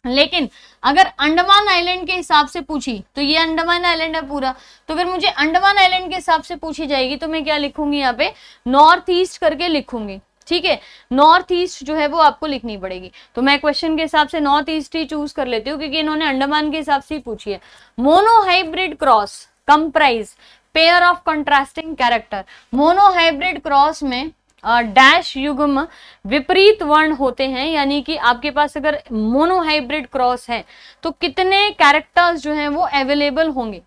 लेकिन अगर अंडमान आइलैंड के हिसाब से पूछी तो ये अंडमान आइलैंड है पूरा तो फिर मुझे अंडमान आइलैंड के हिसाब से पूछी जाएगी तो मैं क्या लिखूंगी यहाँ पे नॉर्थ ईस्ट करके लिखूंगी ठीक है नॉर्थ ईस्ट जो है वो आपको लिखनी पड़ेगी तो मैं क्वेश्चन के हिसाब से नॉर्थ ईस्ट ही चूज कर लेती हूँ क्योंकि इन्होंने अंडमान के हिसाब से ही पूछी है monohybrid cross comprise pair of contrasting character monohybrid cross में डैश युग्म विपरीत वर्ण होते हैं यानी कि आपके पास अगर मोनोहाइब्रिड क्रॉस है तो कितने कैरेक्टर्स जो हैं वो अवेलेबल होंगे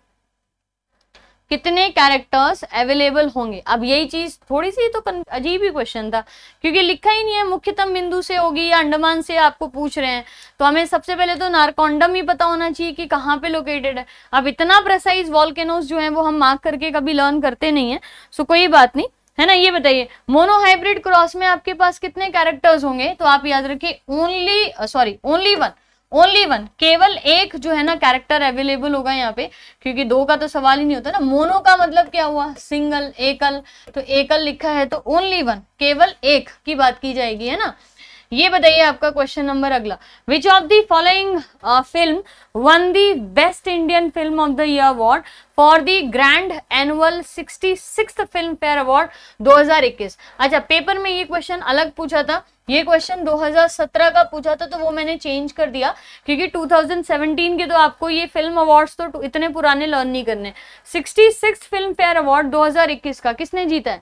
कितने कैरेक्टर्स अवेलेबल होंगे अब यही चीज थोड़ी सी तो अजीब ही क्वेश्चन था क्योंकि लिखा ही नहीं है मुख्यतम बिंदु से होगी या अंडमान से आपको पूछ रहे हैं तो हमें सबसे पहले तो नारकोंडम ही पता होना चाहिए कि कहाँ पे लोकेटेड है अब इतना प्रेसाइज वॉल्केनोज जो है वो हम मार्क करके कभी लर्न करते नहीं है सो कोई बात नहीं है ना ये बताइए मोनोहाइब्रिड क्रॉस में आपके पास कितने कैरेक्टर्स होंगे तो आप याद रखिए only sorry only one only one केवल एक जो है ना कैरेक्टर अवेलेबल होगा यहाँ पे क्योंकि दो का तो सवाल ही नहीं होता ना मोनो का मतलब क्या हुआ सिंगल एकल तो एकल लिखा है तो ओनली वन केवल एक की बात की जाएगी है ना ये बताइए आपका क्वेश्चन नंबर अगला which of the following film won the best Indian film of the year award for the grand annual sixty six Filmfare award 2021 अच्छा पेपर में ये क्वेश्चन अलग पूछा था ये क्वेश्चन 2017 का पूछा था तो वो मैंने चेंज कर दिया क्योंकि 2017 के तो आपको ये फिल्म अवार्ड्स तो, तो इतने पुराने लर्न नहीं करने 66 फिल्म फेयर अवार्ड 2021 का किसने जीता है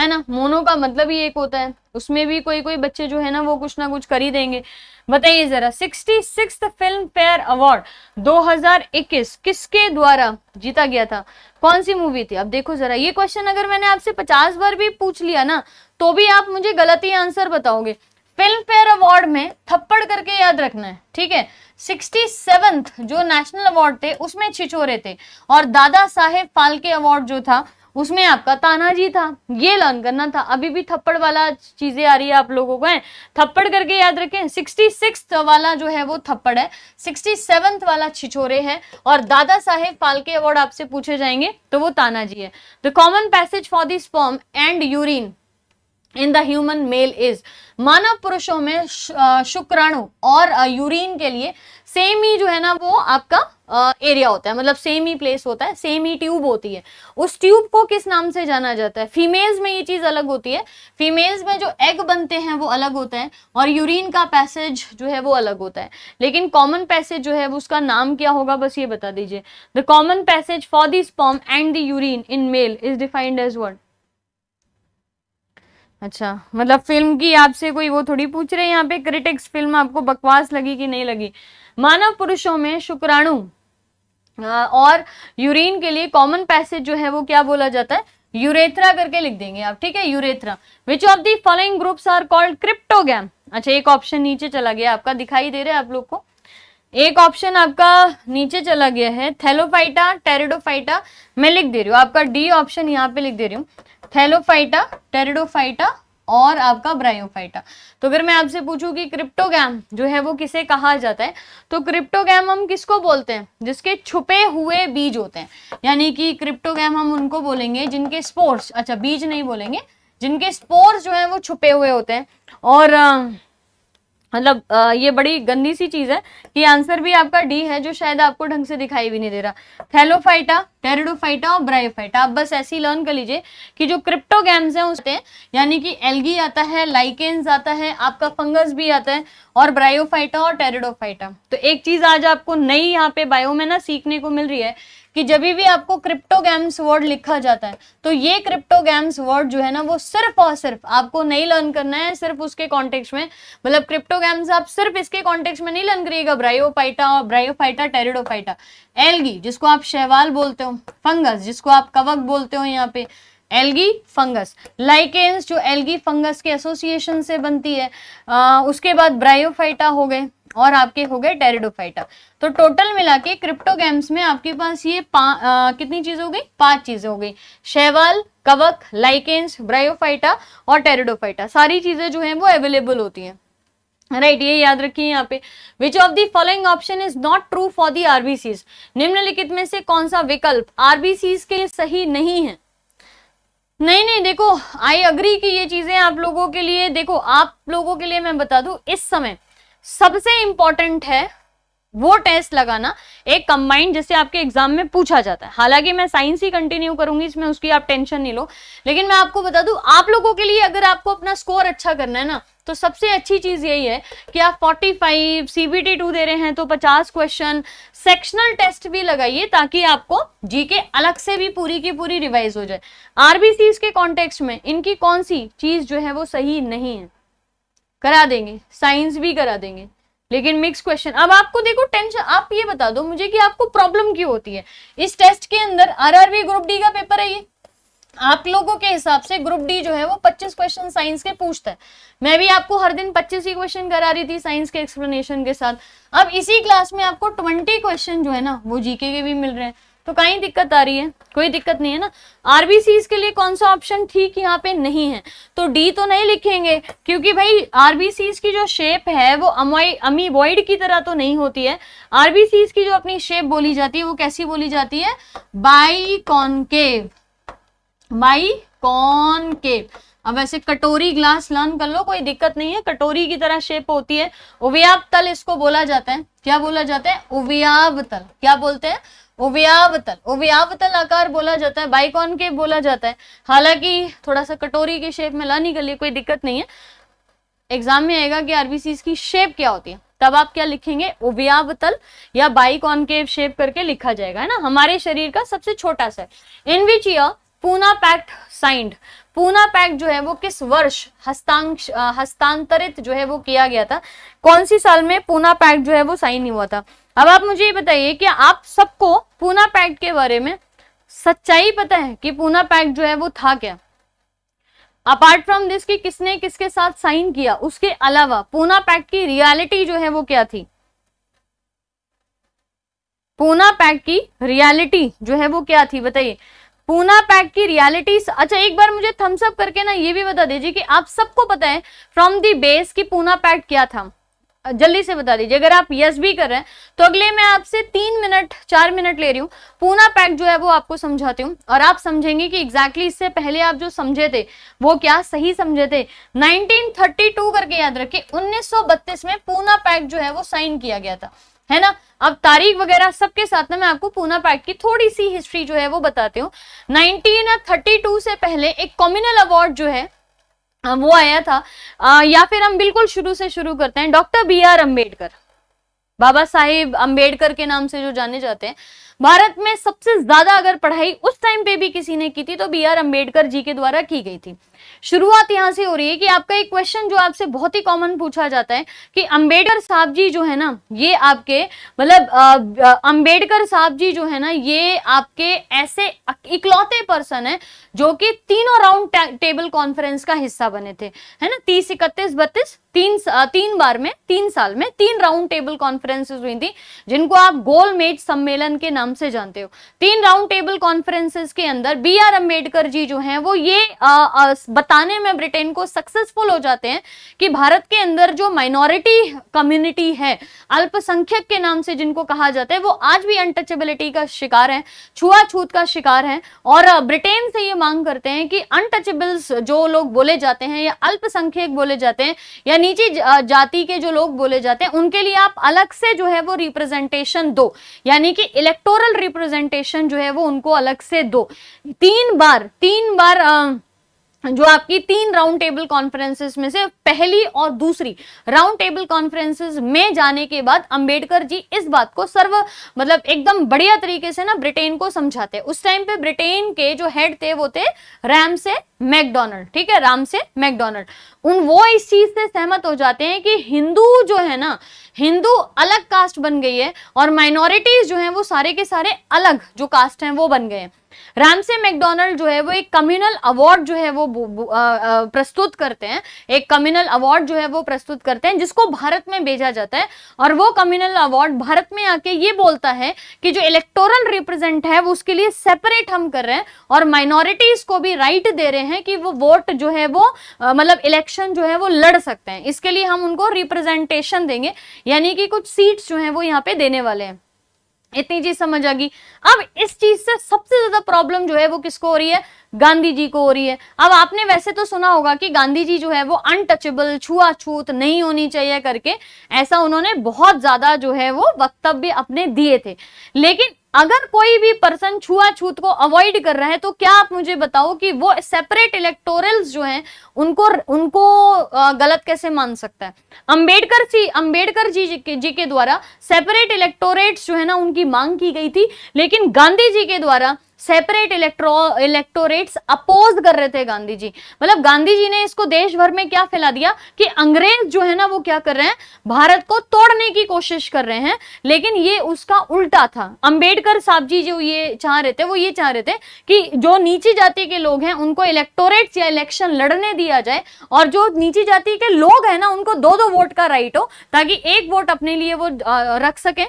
है ना मोनो का मतलब ही एक होता है उसमें भी कोई कोई बच्चे जो है ना वो कुछ ना कुछ कर ही देंगे बताइए जरा sixty six Filmfare award 2021 किसके द्वारा जीता गया था कौन सी मूवी थी अब देखो जरा ये क्वेश्चन अगर मैंने आपसे 50 बार भी पूछ लिया ना तो भी आप मुझे गलत ही आंसर बताओगे फिल्म फेयर अवार्ड में थप्पड़ करके याद रखना है ठीक है सिक्सटी सेवंथ जो नेशनल अवार्ड थे उसमें छिछोरे थे और दादा साहेब फाल्के अवार्ड जो था उसमें आपका तानाजी था ये लर्न करना था अभी भी थप्पड़ वाला चीजें आ रही है आप लोगों को है थप्पड़ करके याद रखें सिक्सटी सिक्स वाला जो है वो थप्पड़ है सिक्सटी वाला छिछोरे है और दादा साहेब फालके अवार्ड आपसे पूछे जाएंगे तो वो तानाजी है the common passage for this form and urine in the human male is मानव पुरुषों में शुक्राणु और यूरिन के लिए सेम ही जो है ना वो आपका एरिया होता है मतलब सेम ही प्लेस होता है सेम ही ट्यूब होती है उस ट्यूब को किस नाम से जाना जाता है फीमेल्स में ये चीज़ अलग होती है फीमेल्स में जो एग बनते हैं वो अलग होता है और यूरिन का पैसेज जो है वो अलग होता है लेकिन कॉमन पैसेज जो है उसका नाम क्या होगा बस ये बता दीजिए the common passage for this sperm and the urine in male is defined as word अच्छा मतलब फिल्म की आपसे कोई वो थोड़ी पूछ रहे यहाँ पे क्रिटिक्स फिल्म आपको बकवास लगी कि नहीं लगी मानव पुरुषों में शुक्राणु और यूरिन के लिए कॉमन पैसेज जो है वो क्या बोला जाता है यूरेथ्रा करके लिख देंगे आप ठीक है urethra which of the following groups are called cryptogam अच्छा एक ऑप्शन नीचे चला गया आपका दिखाई दे रहा है आप लोग को एक ऑप्शन आपका नीचे चला गया है थेलोफाइटा टेरिडोफाइटा मैं लिख दे रही हूँ आपका डी ऑप्शन यहाँ पे लिख दे रही हूँ थैलोफाइटा टेरिडोफाइटा और आपका ब्रायोफाइटा तो अगर मैं आपसे पूछूं कि क्रिप्टोगैम जो है वो किसे कहा जाता है तो क्रिप्टोगैम हम किसको बोलते हैं जिसके छुपे हुए बीज होते हैं यानी कि क्रिप्टोगैम हम उनको बोलेंगे जिनके स्पोर्स अच्छा बीज नहीं बोलेंगे जिनके स्पोर्स जो है वो छुपे हुए होते हैं और मतलब ये बड़ी गंदी सी चीज़ है कि आंसर भी आपका डी है जो शायद आपको ढंग से दिखाई भी नहीं दे रहा थैलोफाइटा टेरिडोफाइटा और ब्रायोफाइटा आप बस ऐसे ही लर्न कर लीजिए कि जो क्रिप्टोगैम्स हैं उसते यानी कि एल्गी आता है लाइकेंस आता है आपका फंगस भी आता है और ब्रायोफाइटा और टेरिडोफाइटा तो एक चीज़ आज आपको नई यहाँ पे बायो में ना सीखने को मिल रही है कि जब भी आपको क्रिप्टोगैम्स वर्ड लिखा जाता है तो ये क्रिप्टोगैम्स वर्ड जो है ना वो सिर्फ और सिर्फ आपको नहीं लर्न करना है सिर्फ उसके कॉन्टेक्स्ट में मतलब क्रिप्टोगैम्स आप सिर्फ इसके कॉन्टेक्स्ट में नहीं लर्न करिएगा ब्रायोफाइटा और ब्रायोफाइटा टेरिडोफाइटा एलगी जिसको आप शैवाल बोलते हो फंगस जिसको आप कवक बोलते हो यहाँ पे एल्गी फंगस लाइकेंस जो एल्गी फंगस के एसोसिएशन से बनती है आ, उसके बाद ब्रायोफाइटा हो गए और आपके हो गए टेरिडोफाइटा तो टोटल मिला के क्रिप्टोगेम्स में आपके पास ये आ, कितनी चीज हो गई पांच चीजें हो गई शैवाल कवक लाइकेंस ब्रायोफाइटा और टेरिडोफाइटा सारी चीजें जो हैं वो अवेलेबल होती हैं राइट ये याद रखिए यहाँ पे which of the following option is not true for the RBC निम्नलिखित में से कौन सा विकल्प आरबीसी के लिए सही नहीं है नहीं नहीं देखो आई अग्री कि ये चीजें आप लोगों के लिए देखो आप लोगों के लिए मैं बता दू इस समय सबसे इंपॉर्टेंट है वो टेस्ट लगाना एक कंबाइंड जैसे आपके एग्जाम में पूछा जाता है हालांकि मैं साइंस ही कंटिन्यू करूंगी इसमें उसकी आप टेंशन नहीं लो लेकिन मैं आपको बता दूं आप लोगों के लिए अगर आपको अपना स्कोर अच्छा करना है ना तो सबसे अच्छी चीज़ यही है कि आप 45 सीबीटी टू दे रहे हैं तो 50 क्वेश्चन सेक्शनल टेस्ट भी लगाइए ताकि आपको जीके अलग से भी पूरी की पूरी रिवाइज हो जाए आरबीसी के कॉन्टेक्स्ट में इनकी कौन सी चीज़ जो है वो सही नहीं है करा देंगे साइंस भी करा देंगे लेकिन मिक्स क्वेश्चन अब आपको देखो टेंशन आप ये बता दो मुझे कि आपको प्रॉब्लम क्यों होती है इस टेस्ट के अंदर आरआरबी ग्रुप डी का पेपर है ये आप लोगों के हिसाब से ग्रुप डी जो है वो 25 क्वेश्चन साइंस के पूछता है मैं भी आपको हर दिन 25 ही क्वेश्चन करा रही थी साइंस के एक्सप्लेनेशन के साथ अब इसी क्लास में आपको 20 क्वेश्चन जो है ना वो जीके के भी मिल रहे हैं तो कहीं दिक्कत आ रही है कोई दिक्कत नहीं है ना आरबीसी के लिए कौन सा ऑप्शन ठीक यहाँ पे नहीं है तो डी तो नहीं लिखेंगे क्योंकि भाई आरबीसी की जो शेप है वो अमीबॉइड की तरह तो नहीं होती है आरबीसी की जो अपनी शेप बोली जाती है वो कैसी बोली जाती है बाई कॉनकेव बाई कॉनकेव अब वैसे कटोरी ग्लास लर्न कर लो कोई दिक्कत नहीं है कटोरी की तरह शेप होती है उवियाब तल इसको बोला जाता है क्या बोला जाता है उवियाब तल क्या बोलते हैं उवयावतल उवयावतल आकार बोला जाता है बाइकॉन के बोला जाता है हालांकि थोड़ा सा कटोरी के शेप में ला निकलिए कोई दिक्कत नहीं है एग्जाम में आएगा कि आरबीसी की शेप क्या होती है तब आप क्या लिखेंगे उवयावतल या बाइकॉन के शेप करके लिखा जाएगा है ना हमारे शरीर का सबसे छोटा सा in which year Poona pact signed Poona pact जो है वो किस वर्ष हस्तांश हस्तांतरित जो है वो किया गया था कौन सी साल में पूना पैक्ट जो है वो साइन नहीं हुआ था अब आप मुझे ये बताइए कि आप सबको पूना पैक्ट के बारे में सच्चाई पता है कि पूना पैक्ट जो है वो था क्या अपार्ट फ्रॉम दिस कि किसने किसके साथ साइन किया उसके अलावा पूना पैक्ट की रियलिटी जो है वो क्या थी पूना पैक्ट की रियलिटी जो है वो क्या थी बताइए पूना पैक की रियलिटी अच्छा एक बार मुझे थम्सअप करके ना ये भी बता दीजिए कि आप सबको पता है फ्रॉम दी बेस कि पूना पैक्ट क्या था जल्दी से बता दीजिए अगर आप यस भी कर रहे हैं तो अगले मैं आपसे तीन मिनट चार मिनट ले रही हूँ पूना पैक जो है वो आपको समझाती हूँ और आप समझेंगे कि एग्जैक्टली exactly इससे पहले आप जो समझे थे वो क्या सही समझे थे 1932 करके याद रखिए 1932 में पूना पैक जो है वो साइन किया गया था है ना अब तारीख वगैरह सबके साथ में मैं आपको पूना पैक की थोड़ी सी हिस्ट्री जो है वो बताती हूँ नाइनटीन से पहले एक कॉम्युनल अवार्ड जो है वो आया था आ, या फिर हम बिल्कुल शुरू से शुरू करते हैं doctor B R Ambedkar Baba Saheb Ambedkar के नाम से जो जाने जाते हैं भारत में सबसे ज्यादा अगर पढ़ाई उस टाइम पे भी किसी ने की थी तो बी आर अम्बेडकर जी के द्वारा की गई थी शुरुआत यहाँ से हो रही है कि आपका एक क्वेश्चन जो आपसे बहुत ही कॉमन पूछा जाता है कि अम्बेडकर साहब जी जो है ना ये आपके मतलब अम्बेडकर साहब जी जो है ना ये आपके ऐसे इकलौते पर्सन है जो कि तीनों राउंड टेबल कॉन्फ्रेंस का हिस्सा बने थे है ना तीस इकतीस बत्तीस तीन तीन बार में तीन साल में तीन राउंड टेबल कॉन्फ्रेंसेज हुई थी जिनको आप गोलमेट सम्मेलन के नाम से जानते हो तीन राउंड टेबल कॉन्फ्रेंसेस के अंदर बी आर अम्बेडकर जी जो हैं वो ये आ, आ, बताने में ब्रिटेन को सक्सेसफुल हो जाते हैं कि भारत के अंदर जो माइनॉरिटी कम्युनिटी है अल्पसंख्यक के नाम से जिनको कहा जाता है वो आज भी अनटचेबिलिटी का शिकार है छुआछूत का शिकार है और ब्रिटेन से ये मांग करते हैं कि अनटचेबल्स जो लोग बोले जाते हैं या अल्पसंख्यक बोले जाते हैं या नीचे जाति के जो लोग बोले जाते हैं उनके लिए आप अलग से जो है वो रिप्रेजेंटेशन दो यानी कि इलेक्टोरल रिप्रेजेंटेशन जो है वो उनको अलग से दो तीन बार तीन बार आ, जो आपकी तीन राउंड टेबल कॉन्फ्रेंसेस में से पहली और दूसरी राउंड टेबल कॉन्फ्रेंसेस में जाने के बाद अंबेडकर जी इस बात को सर्व मतलब एकदम बढ़िया तरीके से ना ब्रिटेन को समझाते उस टाइम पे ब्रिटेन के जो हेड थे वो थे रैम से मैकडोनल्ड ठीक है राम से मैकडोनल्ड उन वो इस चीज से सहमत हो जाते हैं कि हिंदू जो है ना हिंदू अलग कास्ट बन गई है और माइनॉरिटीज जो है वो सारे के सारे अलग जो कास्ट हैं वो बन गए हैं रामसे मैकडोनल्ड जो है वो एक कम्युनल अवार्ड जो है वो प्रस्तुत करते हैं एक कम्युनल अवार्ड जो है वो प्रस्तुत करते हैं जिसको भारत में भेजा जाता है और वो कम्युनल अवार्ड भारत में आके ये बोलता है कि जो इलेक्टोरल रिप्रेजेंट है वो उसके लिए सेपरेट हम कर रहे हैं और माइनॉरिटीज को भी राइट दे रहे हैं कि वो वोट जो है वो मतलब इलेक्शन जो है वो लड़ सकते हैं इसके लिए हम उनको रिप्रेजेंटेशन देंगे यानी कि कुछ सीट्स जो है वो यहाँ पे देने वाले हैं इतनी चीज समझ आ गई अब इस चीज से सबसे ज्यादा प्रॉब्लम जो है वो किसको हो रही है गांधी जी को हो रही है अब आपने वैसे तो सुना होगा कि गांधी जी जो है वो अनटचेबल छुआछूत नहीं होनी चाहिए करके ऐसा उन्होंने बहुत ज्यादा जो है वो वक्तव्य अपने दिए थे लेकिन अगर कोई भी पर्सन छुआछूत को अवॉइड कर रहा है तो क्या आप मुझे बताओ कि वो सेपरेट इलेक्टोरल्स जो हैं उनको उनको गलत कैसे मान सकता है अंबेडकर जी अंबेडकर जी के जी के द्वारा सेपरेट इलेक्टोरेट्स जो है ना उनकी मांग की गई थी लेकिन गांधी जी के द्वारा सेपरेट इलेक्ट्रो इलेक्टोरेट्स अपोज कर रहे थे गांधी जी मतलब गांधी जी ने इसको देश भर में क्या फैला दिया कि अंग्रेज जो है ना वो क्या कर रहे हैं भारत को तोड़ने की कोशिश कर रहे हैं लेकिन ये उसका उल्टा था अंबेडकर साहब जी जो ये चाह रहे थे वो ये चाह रहे थे कि जो नीची जाति के लोग हैं उनको इलेक्टोरेट्स या इलेक्शन लड़ने दिया जाए और जो नीची जाति के लोग हैं ना उनको दो दो दोनों वोट का राइट हो ताकि एक वोट अपने लिए वो रख सके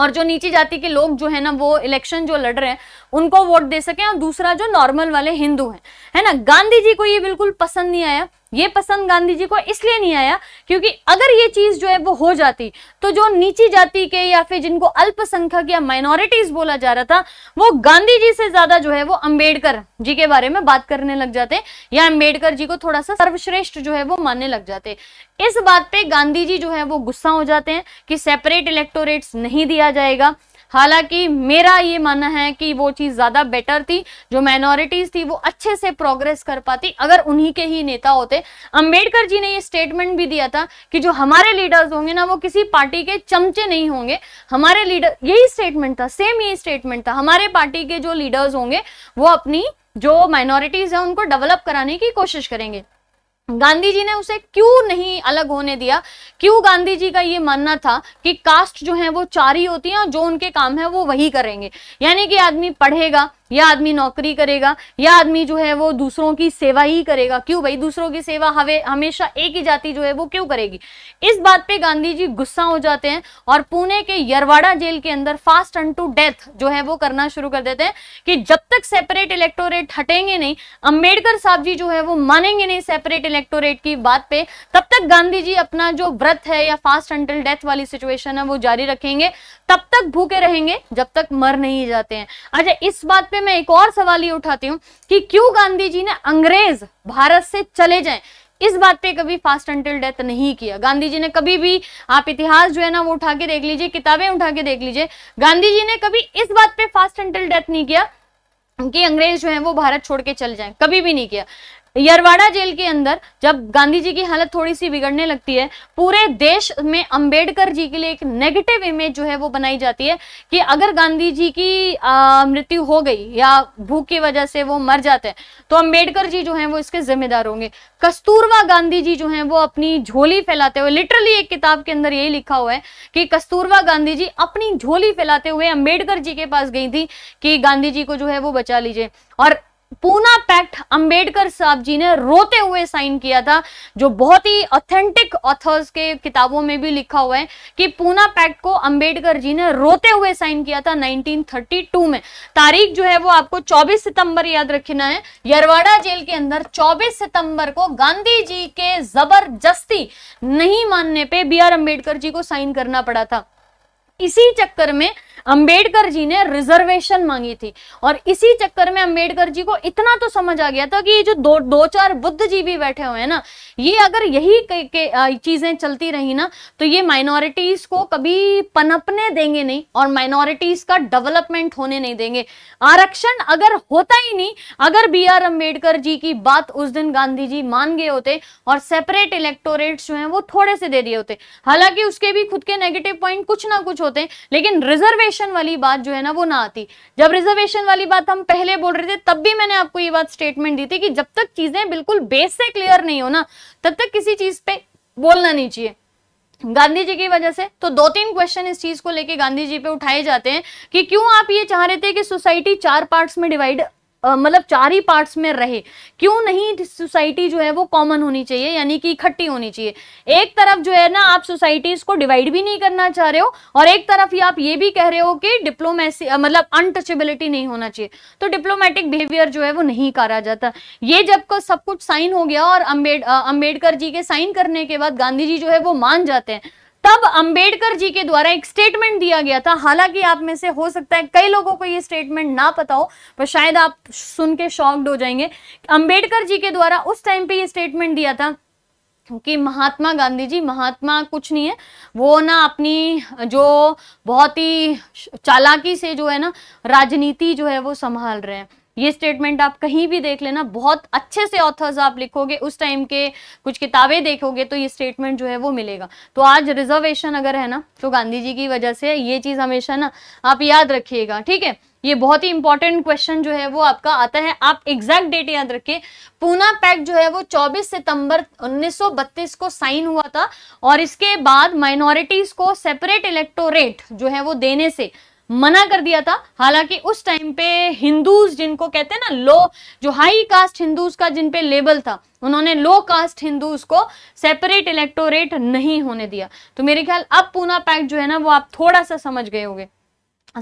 और जो नीचे जाति के लोग जो है ना वो इलेक्शन जो लड़ रहे हैं उनको वोट दे सके और दूसरा जो नॉर्मल वाले हिंदू हैं है ना गांधी जी को ये बिल्कुल पसंद नहीं आया ये पसंद गांधी जी को इसलिए नहीं आया क्योंकि अगर ये चीज जो है वो हो जाती तो जो नीची जाति के या फिर जिनको अल्पसंख्यक या माइनॉरिटीज बोला जा रहा था वो गांधी जी से ज्यादा जो है वो अंबेडकर जी के बारे में बात करने लग जाते या अंबेडकर जी को थोड़ा सा सर्वश्रेष्ठ जो है वो मानने लग जाते इस बात पे गांधी जी जो है वो गुस्सा हो जाते हैं कि सेपरेट इलेक्टोरेट्स नहीं दिया जाएगा हालांकि मेरा ये मानना है कि वो चीज़ ज़्यादा बेटर थी जो माइनॉरिटीज़ थी वो अच्छे से प्रोग्रेस कर पाती अगर उन्हीं के ही नेता होते अम्बेडकर जी ने ये स्टेटमेंट भी दिया था कि जो हमारे लीडर्स होंगे ना वो किसी पार्टी के चमचे नहीं होंगे हमारे लीडर यही स्टेटमेंट था सेम यही स्टेटमेंट था हमारे पार्टी के जो लीडर्स होंगे वो अपनी जो माइनॉरिटीज़ हैं उनको डेवलप कराने की कोशिश करेंगे गांधी जी ने उसे क्यों नहीं अलग होने दिया क्यों गांधी जी का ये मानना था कि कास्ट जो है वो चार ही होती है और जो उनके काम है वो वही करेंगे यानी कि आदमी पढ़ेगा यह आदमी नौकरी करेगा यह आदमी जो है वो दूसरों की सेवा ही करेगा क्यों भाई दूसरों की सेवा हवे हमेशा एक ही जाति जो है वो क्यों करेगी इस बात पे गांधी जी गुस्सा हो जाते हैं और पुणे के यरवाड़ा जेल के अंदर फास्ट अन टू डेथ जो है वो करना शुरू कर देते हैं कि जब तक सेपरेट इलेक्टोरेट हटेंगे नहीं अम्बेडकर साहब जी जो है वो मानेंगे नहीं सेपरेट इलेक्टोरेट की बात पे तब तक गांधी जी अपना जो व्रत है या फास्ट अंटिल डेथ वाली सिचुएशन है वो जारी रखेंगे तब तक भूखे रहेंगे जब तक मर नहीं जाते हैं अच्छा इस बात पे में मैं एक और सवाल ये उठाती हूँ कि क्यों गांधी जी ने अंग्रेज भारत से चले जाए इस बात पे कभी फास्ट अंटिल डेथ नहीं किया गांधी जी ने कभी भी आप इतिहास जो है ना वो उठा के देख लीजिए किताबें उठा के देख लीजिए गांधी जी ने कभी इस बात पे फास्ट अंटिल डेथ नहीं किया कि अंग्रेज जो है वो भारत छोड़ के चल जाए कभी भी नहीं किया यरवाड़ा जेल के अंदर जब गांधी जी की हालत थोड़ी सी बिगड़ने लगती है पूरे देश में अंबेडकर जी के लिए एक नेगेटिव इमेज जो है वो बनाई जाती है कि अगर गांधी जी की मृत्यु हो गई या भूख की वजह से वो मर जाते हैं तो अंबेडकर जी जो है वो इसके जिम्मेदार होंगे कस्तूरबा गांधी जी जो है वो अपनी झोली फैलाते हुए लिटरली एक किताब के अंदर यही लिखा हुआ है कि कस्तूरबा गांधी जी अपनी झोली फैलाते हुए अम्बेडकर जी के पास गई थी कि गांधी जी को जो है वो बचा लीजिए और पूना पैक्ट अंबेडकर साहब जी ने रोते हुए साइन किया था जो बहुत ही ऑथेंटिक ऑथर्स के किताबों में भी लिखा हुआ है कि पूना पैक्ट को अंबेडकर जी ने रोते हुए साइन किया था 1932 में तारीख जो है वो आपको 24 सितंबर याद रखना है यरवाड़ा जेल के अंदर 24 सितंबर को गांधी जी के जबरदस्ती नहीं मानने पर बी आर अम्बेडकर जी को साइन करना पड़ा था इसी चक्कर में अंबेडकर जी ने रिजर्वेशन मांगी थी और इसी चक्कर में अंबेडकर जी को इतना तो समझ आ गया था कि ये जो दो दो चार बुद्ध जी भी बैठे हुए हैं ना ये अगर यही चीजें चलती रही ना तो ये माइनॉरिटीज को कभी पनपने देंगे नहीं और माइनॉरिटीज का डेवलपमेंट होने नहीं देंगे आरक्षण अगर होता ही नहीं अगर बी आर अम्बेडकर जी की बात उस दिन गांधी जी मान गए होते और सेपरेट इलेक्टोरेट जो है वो थोड़े से दे दिए होते हालांकि उसके भी खुद के नेगेटिव पॉइंट कुछ ना कुछ होते लेकिन रिजर्वेशन रिजर्वेशन वाली बात जो है ना वो ना आती जब रिजर्वेशन वाली बात हम पहले बोल रहे थे तब भी मैंने आपको ये बात स्टेटमेंट दी थी कि जब तक चीजें बिल्कुल बेस से क्लियर नहीं हो ना तब तक किसी चीज पे बोलना नहीं चाहिए गांधी जी की वजह से तो दो तीन क्वेश्चन इस चीज को लेके गांधी जी पे उठाए जाते हैं कि क्यों आप ये चाह रहे थे कि सोसाइटी चार पार्ट्स में डिवाइड मतलब चार ही पार्ट्स में रहे क्यों नहीं सोसाइटी जो है वो कॉमन होनी चाहिए यानी कि इकट्ठी होनी चाहिए एक तरफ जो है ना आप सोसाइटीज को डिवाइड भी नहीं करना चाह रहे हो और एक तरफ ही आप ये भी कह रहे हो कि डिप्लोमेसी मतलब अनटचेबिलिटी नहीं होना चाहिए तो डिप्लोमेटिक बिहेवियर जो है वो नहीं करा जाता ये जब को सब कुछ साइन हो गया और अम्बेड अम्बेडकर जी के साइन करने के बाद गांधी जी जो है वो मान जाते हैं तब अंबेडकर जी के द्वारा एक स्टेटमेंट दिया गया था हालांकि आप में से हो सकता है कई लोगों को ये स्टेटमेंट ना पता हो पर शायद आप सुन के शॉक्ड हो जाएंगे अंबेडकर जी के द्वारा उस टाइम पे ये स्टेटमेंट दिया था कि महात्मा गांधी जी महात्मा कुछ नहीं है वो ना अपनी जो बहुत ही चालाकी से जो है ना राजनीति जो है वो संभाल रहे हैं ये स्टेटमेंट आप कहीं भी देख लेना बहुत अच्छे से ऑथर्स आप लिखोगे उस टाइम के कुछ किताबें देखोगे तो ये स्टेटमेंट जो है वो मिलेगा तो आज रिजर्वेशन अगर है ना तो गांधी जी की वजह से ये चीज़ हमेशा ना आप याद रखिएगा ठीक है ये बहुत ही इंपॉर्टेंट क्वेश्चन जो है वो आपका आता है आप एग्जैक्ट डेट याद रखिए पूना पैक्ट जो है वो 24 सितंबर 1932 को साइन हुआ था और इसके बाद माइनॉरिटीज को सेपरेट इलेक्टोरेट जो है वो देने से मना कर दिया था हालांकि उस टाइम पे हिंदूज जिनको कहते हैं ना लो जो हाई कास्ट हिंदूज का जिन पे लेबल था उन्होंने लो कास्ट हिंदूज को सेपरेट इलेक्टोरेट नहीं होने दिया तो मेरे ख्याल अब पूना पैक्ट जो है ना वो आप थोड़ा सा समझ गए होंगे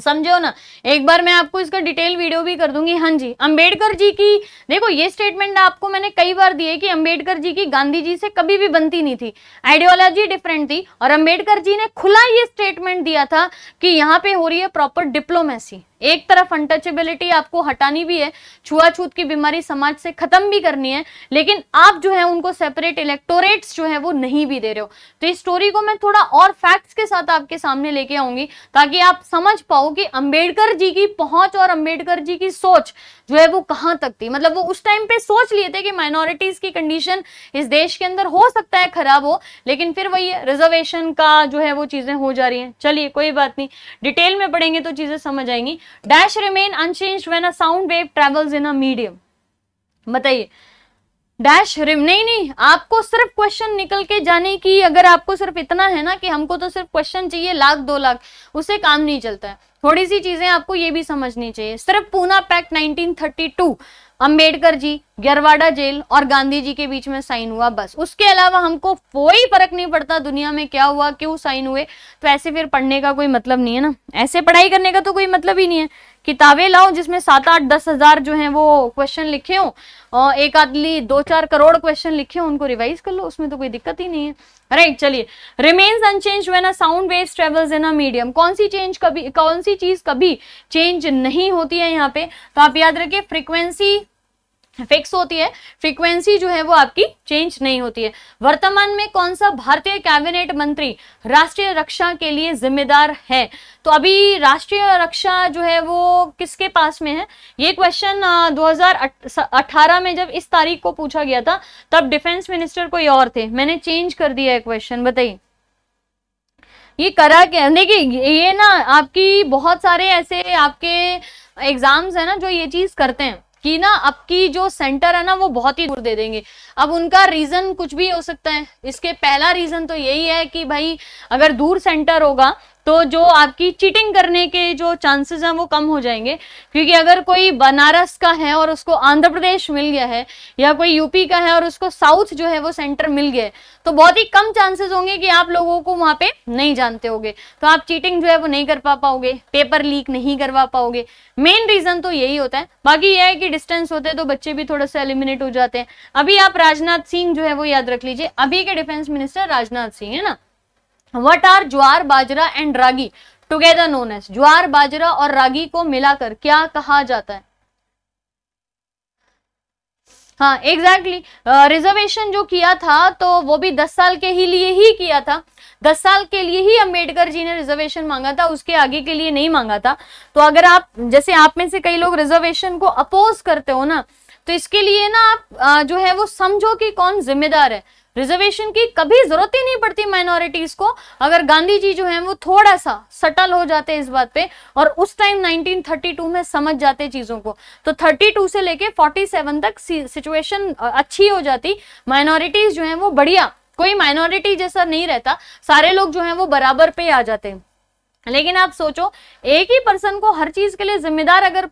समझो ना एक बार मैं आपको इसका डिटेल वीडियो भी कर दूंगी हाँ जी अंबेडकर जी की देखो ये स्टेटमेंट आपको मैंने कई बार दी है कि अंबेडकर जी की गांधी जी से कभी भी बनती नहीं थी आइडियोलॉजी डिफरेंट थी और अंबेडकर जी ने खुला ये स्टेटमेंट दिया था कि यहाँ पे हो रही है प्रॉपर डिप्लोमेसी एक तरफ अनटचेबिलिटी आपको हटानी भी है छुआछूत की बीमारी समाज से खत्म भी करनी है लेकिन आप जो है उनको सेपरेट इलेक्टोरेट्स जो है वो नहीं भी दे रहे हो तो इस स्टोरी को मैं थोड़ा और फैक्ट्स के साथ आपके सामने लेके आऊंगी ताकि आप समझ पाओ कि अम्बेडकर जी की पहुंच और अम्बेडकर जी की सोच जो है वो कहाँ तक थी मतलब वो उस टाइम पे सोच लिए थे कि माइनॉरिटीज की कंडीशन इस देश के अंदर हो सकता है खराब हो लेकिन फिर वही रिजर्वेशन का जो है वो चीजें हो जा रही हैं चलिए कोई बात नहीं डिटेल में पढ़ेंगे तो चीजें समझ आएंगी dash remain unchange when a sound wave travels in a medium बताइए डैश रिम नहीं नहीं आपको सिर्फ क्वेश्चन निकल के जाने की अगर आपको सिर्फ इतना है ना कि हमको तो सिर्फ क्वेश्चन चाहिए लाख दो लाख उससे काम नहीं चलता है थोड़ी सी चीजें आपको ये भी समझनी चाहिए सिर्फ पूना पैक्ट 1932 अंबेडकर जी गरवाडा जेल और गांधी जी के बीच में साइन हुआ बस उसके अलावा हमको कोई फर्क नहीं पड़ता दुनिया में क्या हुआ क्यों साइन हुए तो ऐसे फिर पढ़ने का कोई मतलब नहीं है ना ऐसे पढ़ाई करने का तो कोई मतलब ही नहीं है किताबें लाओ जिसमें सात आठ दस हजार जो है वो क्वेश्चन लिखे हो और एक आदली दो चार करोड़ क्वेश्चन लिखे हो उनको रिवाइज कर लो उसमें तो कोई दिक्कत ही नहीं है राइट चलिए remains unchange when a sound wave travels in a medium कौन सी चेंज कभी कौन सी चीज कभी चेंज नहीं होती है यहाँ पे तो आप याद रखिए फ्रीक्वेंसी फिक्स होती है फ्रीक्वेंसी जो है वो आपकी चेंज नहीं होती है वर्तमान में कौन सा भारतीय कैबिनेट मंत्री राष्ट्रीय रक्षा के लिए जिम्मेदार है तो अभी राष्ट्रीय रक्षा जो है वो किसके पास में है ये क्वेश्चन 2018 में जब इस तारीख को पूछा गया था तब डिफेंस मिनिस्टर कोई और थे मैंने चेंज कर दिया है क्वेश्चन बताइए ये करा क्या देखिए ये ना आपकी बहुत सारे ऐसे आपके एग्जाम्स है ना जो ये चीज करते हैं कि ना आपकी जो सेंटर है ना वो बहुत ही दूर दे देंगे अब उनका रीजन कुछ भी हो सकता है इसके पहला रीजन तो यही है कि भाई अगर दूर सेंटर होगा तो जो आपकी चीटिंग करने के जो चांसेस हैं वो कम हो जाएंगे क्योंकि अगर कोई बनारस का है और उसको आंध्र प्रदेश मिल गया है या कोई यूपी का है और उसको साउथ जो है वो सेंटर मिल गया है तो बहुत ही कम चांसेस होंगे कि आप लोगों को वहां पे नहीं जानते होगे तो आप चीटिंग जो है वो नहीं कर पा पाओगे पेपर लीक नहीं करवा पाओगे मेन रीजन तो यही होता है बाकी यह है कि डिस्टेंस होते तो बच्चे भी थोड़ा सा एलिमिनेट हो जाते हैं अभी आप राजनाथ सिंह जो है वो याद रख लीजिए अभी के डिफेंस मिनिस्टर राजनाथ सिंह है ना what are jowar bajra and ragi together known as jowar bajra और रागी को मिलाकर क्या कहा जाता है हाँ एग्जैक्टली exactly. रिजर्वेशन uh, जो किया था तो वो भी दस साल के ही लिए ही किया था दस साल के लिए ही अम्बेडकर जी ने रिजर्वेशन मांगा था उसके आगे के लिए नहीं मांगा था तो अगर आप जैसे आप में से कई लोग रिजर्वेशन को अपोज करते हो ना तो इसके लिए ना आप uh, जो है वो समझो कि कौन जिम्मेदार है रिजर्वेशन की कभी जरूरत ही नहीं पड़ती माइनॉरिटीज को अगर गांधी जी जो है वो थोड़ा सा सटल हो जाते इस बात पे और उस टाइम 1932 में समझ जाते चीजों को तो 32 से लेके 47 तक सिचुएशन अच्छी हो जाती माइनॉरिटीज जो है वो बढ़िया कोई माइनॉरिटी जैसा नहीं रहता सारे लोग जो है वो बराबर पे आ जाते हैं लेकिन आप सोचो एक ही पर्सन को हर चीज के लिए जिम्मेदार अगर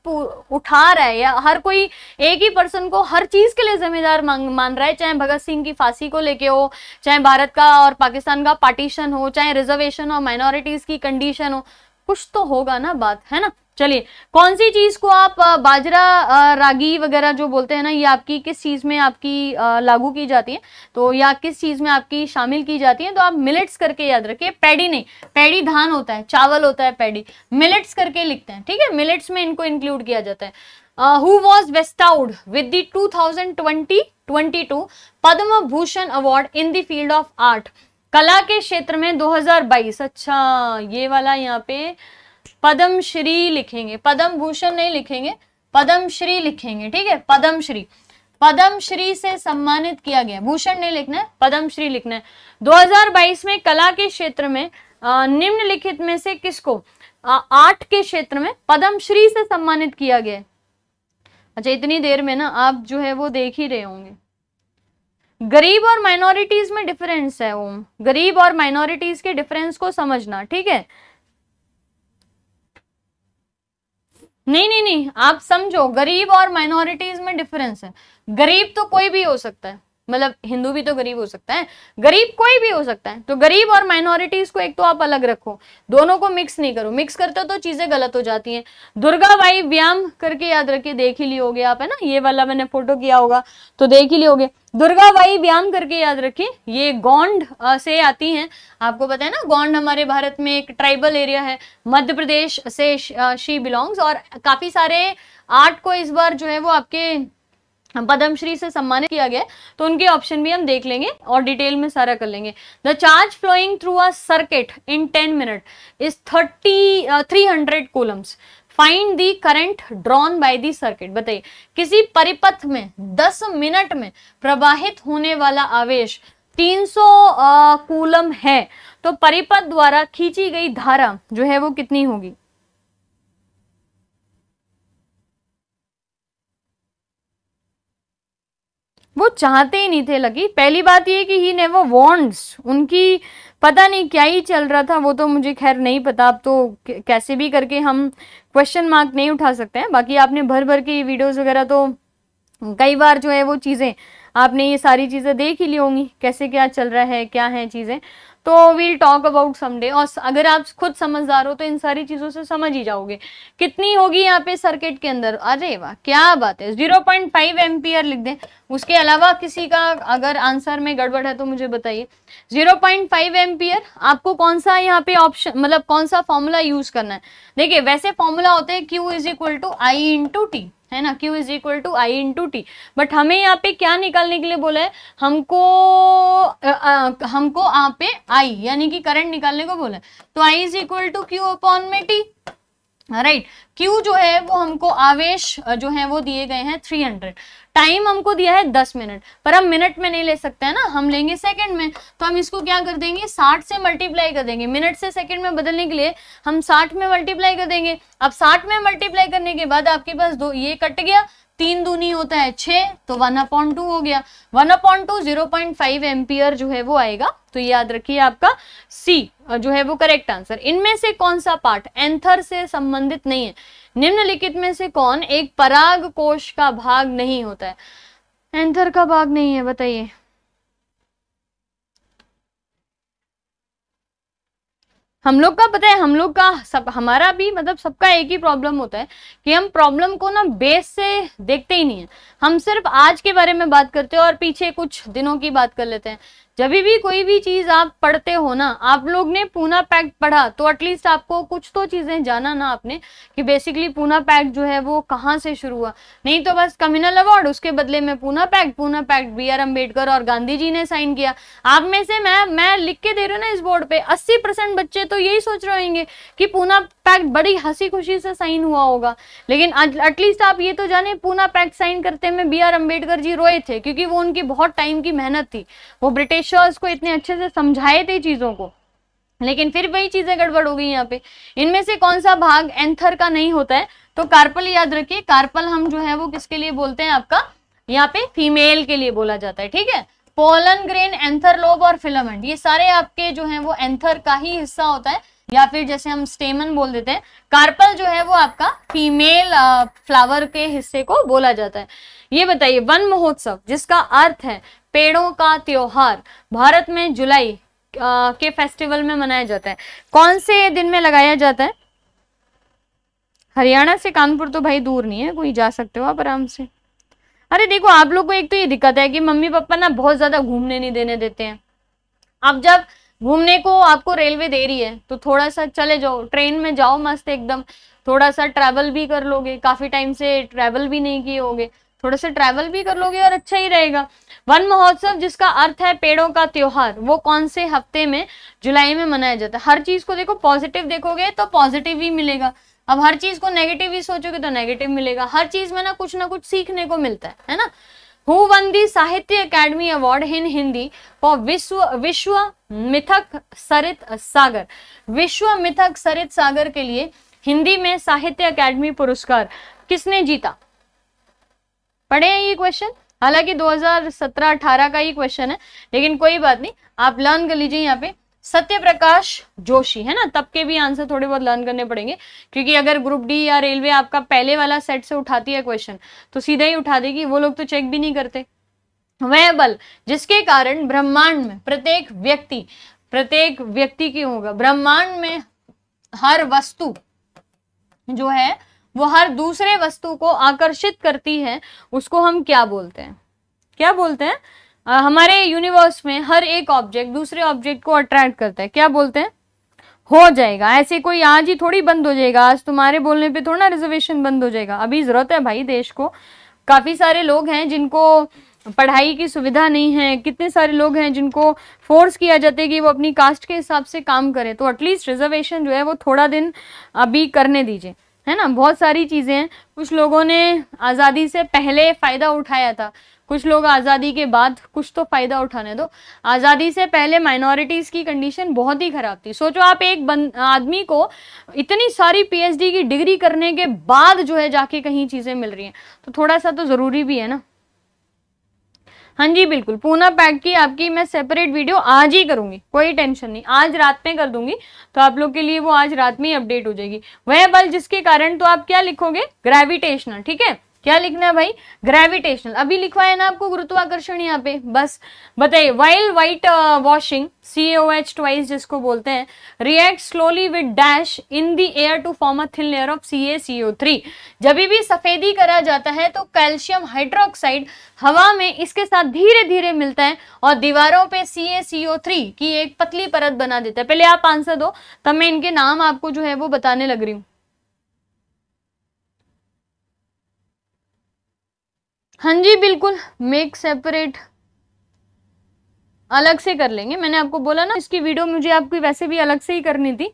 उठा रहा है या हर कोई एक ही पर्सन को हर चीज के लिए जिम्मेदार मान रहा है चाहे भगत सिंह की फांसी को लेके हो चाहे भारत का और पाकिस्तान का पार्टीशन हो चाहे रिजर्वेशन और माइनॉरिटीज की कंडीशन हो कुछ तो होगा ना बात है ना चलिए कौन सी चीज को आप बाजरा रागी वगैरह जो बोलते हैं ना ये आपकी किस चीज में आपकी लागू की जाती है तो या किस चीज में आपकी शामिल की जाती है तो आप मिलेट्स करके याद रखिए पैडी नहीं पैडी धान होता है चावल होता है पैडी मिलेट्स करके लिखते हैं ठीक है मिलेट्स में इनको इंक्लूड किया जाता है who was bestowed with the two thousand twenty twenty two Padma Bhushan award in the field of art कला के क्षेत्र में 2022 अच्छा ये वाला यहाँ पे पदम श्री लिखेंगे पदम भूषण नहीं लिखेंगे पदम श्री लिखेंगे ठीक है पदम श्री पदम श्री से सम्मानित किया गया भूषण नहीं लिखना है पदम श्री लिखना है 2022 में कला के क्षेत्र में निम्नलिखित में से किसको आर्ट के क्षेत्र में पदम श्री से सम्मानित किया गया अच्छा इतनी देर में ना आप जो है वो देख ही रहे होंगे गरीब और माइनॉरिटीज में डिफरेंस है ओम गरीब और माइनॉरिटीज के डिफरेंस को समझना ठीक है नहीं नहीं नहीं आप समझो गरीब और माइनॉरिटीज में डिफरेंस है गरीब तो कोई भी हो सकता है मतलब हिंदू भी तो गरीब हो सकता है गरीब कोई भी हो सकता है तो गरीब और माइनॉरिटीज को एक तो आप अलग रखो दोनों को मिक्स नहीं करो मिक्स करते हो तो चीजें गलत हो जाती हैं दुर्गा भाई व्यायाम करके याद रखिए देख ही लियोगे आप है ना ये वाला मैंने फोटो किया होगा तो देख ही लियोगे दुर्गा भाई व्यायाम करके याद रखिए ये गोंड से आती है आपको पता है ना गोंड हमारे भारत में एक ट्राइबल एरिया है मध्य प्रदेश से शी बिलोंग्स और काफी सारे आर्ट को इस बार जो है वो आपके पद्मश्री से सम्मानित किया गया तो उनके ऑप्शन भी हम देख लेंगे और डिटेल में सारा कर लेंगे the charge flowing through a circuit in ten minute is thirty three hundred coulombs find the current drawn by the circuit बताइए किसी परिपथ में दस मिनट में प्रवाहित होने वाला आवेश 300 कूलम uh, है तो परिपथ द्वारा खींची गई धारा जो है वो कितनी होगी वो चाहते ही नहीं थे लकी पहली बात ये कि ही वो वॉन्ट्स उनकी पता नहीं क्या ही चल रहा था वो तो मुझे खैर नहीं पता अब तो कैसे भी करके हम क्वेश्चन मार्क नहीं उठा सकते हैं बाकी आपने भर भर के ये वीडियोज़ वगैरह तो कई बार जो है वो चीज़ें आपने ये सारी चीज़ें देख ही ली होंगी कैसे क्या चल रहा है क्या है चीज़ें तो वील टॉक अबाउट समडे और अगर आप खुद समझदार हो तो इन सारी चीज़ों से समझ ही जाओगे कितनी होगी यहाँ पे सर्किट के अंदर अरे वाह क्या बात है जीरो पॉइंट फाइव एम्पियर लिख दें उसके अलावा किसी का अगर आंसर में गड़बड़ है तो मुझे बताइए जीरो पॉइंट फाइव एम्पियर आपको कौन सा यहाँ पे ऑप्शन मतलब कौन सा फॉर्मूला यूज करना है देखिए वैसे फॉर्मूला होते हैं Q is equal to I into T है ना Q is equal to I into T but हमें यहाँ पे क्या निकालने के लिए बोला है हमको आ, आ, हमको यहाँ पे आई यानी कि करंट निकालने को बोला है तो I is equal to Q upon में टी राइट right. जो है वो हमको आवेश जो है वो दिए गए हैं 300 टाइम हमको दिया है दस मिनट पर हम मिनट में नहीं ले सकते हैं ना हम लेंगे सेकंड में तो हम इसको क्या कर देंगे साठ से मल्टीप्लाई कर देंगे मिनट से सेकंड में बदलने के लिए हम साठ में मल्टीप्लाई कर देंगे अब साठ में मल्टीप्लाई करने के बाद आपके पास दो ये कट गया तीन दूनी होता है छः तो वन अपॉइंट टू हो गया one upon two zero point five ampere जो है वो आएगा तो याद रखिए आपका सी जो है वो करेक्ट आंसर इनमें से कौन सा पार्ट एंथर से संबंधित नहीं है निम्नलिखित में से कौन एक पराग कोश का भाग नहीं होता है एंथर का भाग नहीं है बताइए हम लोग का पता है हम लोग का सब हमारा भी मतलब सबका एक ही प्रॉब्लम होता है कि हम प्रॉब्लम को ना बेस से देखते ही नहीं है हम सिर्फ आज के बारे में बात करते हैं और पीछे कुछ दिनों की बात कर लेते हैं जब भी कोई भी चीज आप पढ़ते हो ना आप लोग ने पूना पैक्ट पढ़ा तो एटलीस्ट आपको कुछ तो चीजें जाना ना आपने कि बेसिकली पूना पैक्ट जो है वो कहाँ से शुरू हुआ नहीं तो बस कम्युनल अवार्ड उसके बदले में Poona pact Poona pact B R Ambedkar और गांधी जी ने साइन किया आप में से मैं मैं लिख के दे रही हूँ ना इस बोर्ड पे अस्सी परसेंट बच्चे तो यही सोच रहे होंगे कि पूना पैक्ट बड़ी हंसी खुशी से साइन हुआ होगा लेकिन एटलीस्ट आप ये तो जाने पूना पैक्ट साइन करते में बी आर अम्बेडकर जी रोए थे क्योंकि वो उनकी बहुत टाइम की मेहनत थी वो ब्रिटिश लेक्चर्स को इतने अच्छे से समझाए थे चीज़ों को लेकिन फिर वही चीज़ें गड़बड़ हो गई यहाँ पे इनमें से कौन सा भाग एंथर का नहीं होता है तो कार्पल याद रखिए कार्पल हम जो है वो किसके लिए बोलते हैं आपका यहाँ पे फीमेल के लिए बोला जाता है ठीक है पोलन ग्रेन एंथर लोब और फिलामेंट ये सारे आपके जो है वो एंथर का ही हिस्सा होता है या फिर जैसे हम स्टेमन बोल देते हैं कार्पल जो है वो आपका फीमेल फ्लावर के हिस्से को बोला जाता है ये बताइए वन महोत्सव जिसका अर्थ है पेड़ों का त्योहार भारत में जुलाई आ, के फेस्टिवल में मनाया जाता है कौन से दिन में लगाया जाता है हरियाणा से कानपुर तो भाई दूर नहीं है कोई जा सकते हो आप आराम से अरे देखो आप लोग को एक तो ये दिक्कत है कि मम्मी पापा ना बहुत ज्यादा घूमने नहीं देने देते हैं आप जब घूमने को आपको रेलवे दे रही है तो थोड़ा सा चले जाओ ट्रेन में जाओ मस्त एकदम थोड़ा सा ट्रैवल भी कर लोगे काफी टाइम से ट्रैवल भी नहीं किए होगे थोड़ा सा ट्रैवल भी कर लोगे और अच्छा ही रहेगा वन महोत्सव जिसका अर्थ है पेड़ों का त्योहार वो कौन से हफ्ते में जुलाई में मनाया जाता है हर चीज को देखो पॉजिटिव देखोगे तो पॉजिटिव ही मिलेगा अब हर चीज को नेगेटिव ही सोचोगे तो नेगेटिव मिलेगा हर चीज में ना कुछ ना कुछ सीखने को मिलता है है ना who won the Sahitya Akademi award in Hindi for Vishwa Vishwa मिथक सरित सागर विश्व मिथक सरित सागर के लिए हिंदी में साहित्य अकेडमी पुरस्कार किसने जीता पढ़े हैं ये क्वेश्चन हालांकि 2017-18 का ये क्वेश्चन है लेकिन कोई बात नहीं आप लर्न कर लीजिए यहाँ पे सत्य प्रकाश जोशी है ना तब के भी आंसर थोड़े बहुत लर्न करने पड़ेंगे क्योंकि अगर ग्रुप डी या रेलवे आपका पहले वाला सेट से उठाती है क्वेश्चन तो सीधा ही उठा देगी वो लोग तो चेक भी नहीं करते वह बल जिसके कारण ब्रह्मांड में प्रत्येक व्यक्ति प्रत्येक व्यक्ति क्यों होगा ब्रह्मांड में हर वस्तु जो है वो हर दूसरे वस्तु को आकर्षित करती है उसको हम क्या बोलते हैं क्या बोलते हैं आ, हमारे यूनिवर्स में हर एक ऑब्जेक्ट दूसरे ऑब्जेक्ट को अट्रैक्ट करता है क्या बोलते हैं हो जाएगा ऐसे कोई आज ही थोड़ी बंद हो जाएगा आज तुम्हारे बोलने पे थोड़ा रिजर्वेशन बंद हो जाएगा अभी ज़रूरत है भाई देश को काफ़ी सारे लोग हैं जिनको पढ़ाई की सुविधा नहीं है कितने सारे लोग हैं जिनको फोर्स किया जाता है कि वो अपनी कास्ट के हिसाब से काम करें तो एटलीस्ट रिजर्वेशन जो है वो थोड़ा दिन अभी करने दीजिए है ना बहुत सारी चीज़ें हैं कुछ लोगों ने आज़ादी से पहले फ़ायदा उठाया था कुछ लोग आज़ादी के बाद कुछ तो फ़ायदा उठाने दो आज़ादी से पहले माइनॉरिटीज़ की कंडीशन बहुत ही ख़राब थी सोचो आप एक आदमी को इतनी सारी पीएचडी की डिग्री करने के बाद जो है जाके कहीं चीज़ें मिल रही हैं तो थोड़ा सा तो ज़रूरी भी है ना हाँ जी बिल्कुल पूना पैक की आपकी मैं सेपरेट वीडियो आज ही करूँगी कोई टेंशन नहीं आज रात में कर दूंगी तो आप लोग के लिए वो आज रात में ही अपडेट हो जाएगी वह बल जिसके कारण तो आप क्या लिखोगे ग्रेविटेशनल ठीक है क्या लिखना है भाई ग्रेविटेशनल अभी लिखवाए है ना आपको गुरुत्वाकर्षण यहाँ पे बस बताइए while whitewashing C O H twice जिसको बोलते हैं react slowly with dash in the air to form a thin layer of C A C O three जब भी सफेदी करा जाता है तो कैल्शियम हाइड्रोक्साइड हवा में इसके साथ धीरे धीरे मिलता है और दीवारों पे सी ए सी ओ थ्री की एक पतली परत बना देता है पहले आप आंसर दो तब मैं इनके नाम आपको जो है वो बताने लग रही हूँ हाँ जी बिल्कुल मेक सेपरेट अलग से कर लेंगे मैंने आपको बोला ना इसकी वीडियो मुझे आपकी वैसे भी अलग से ही करनी थी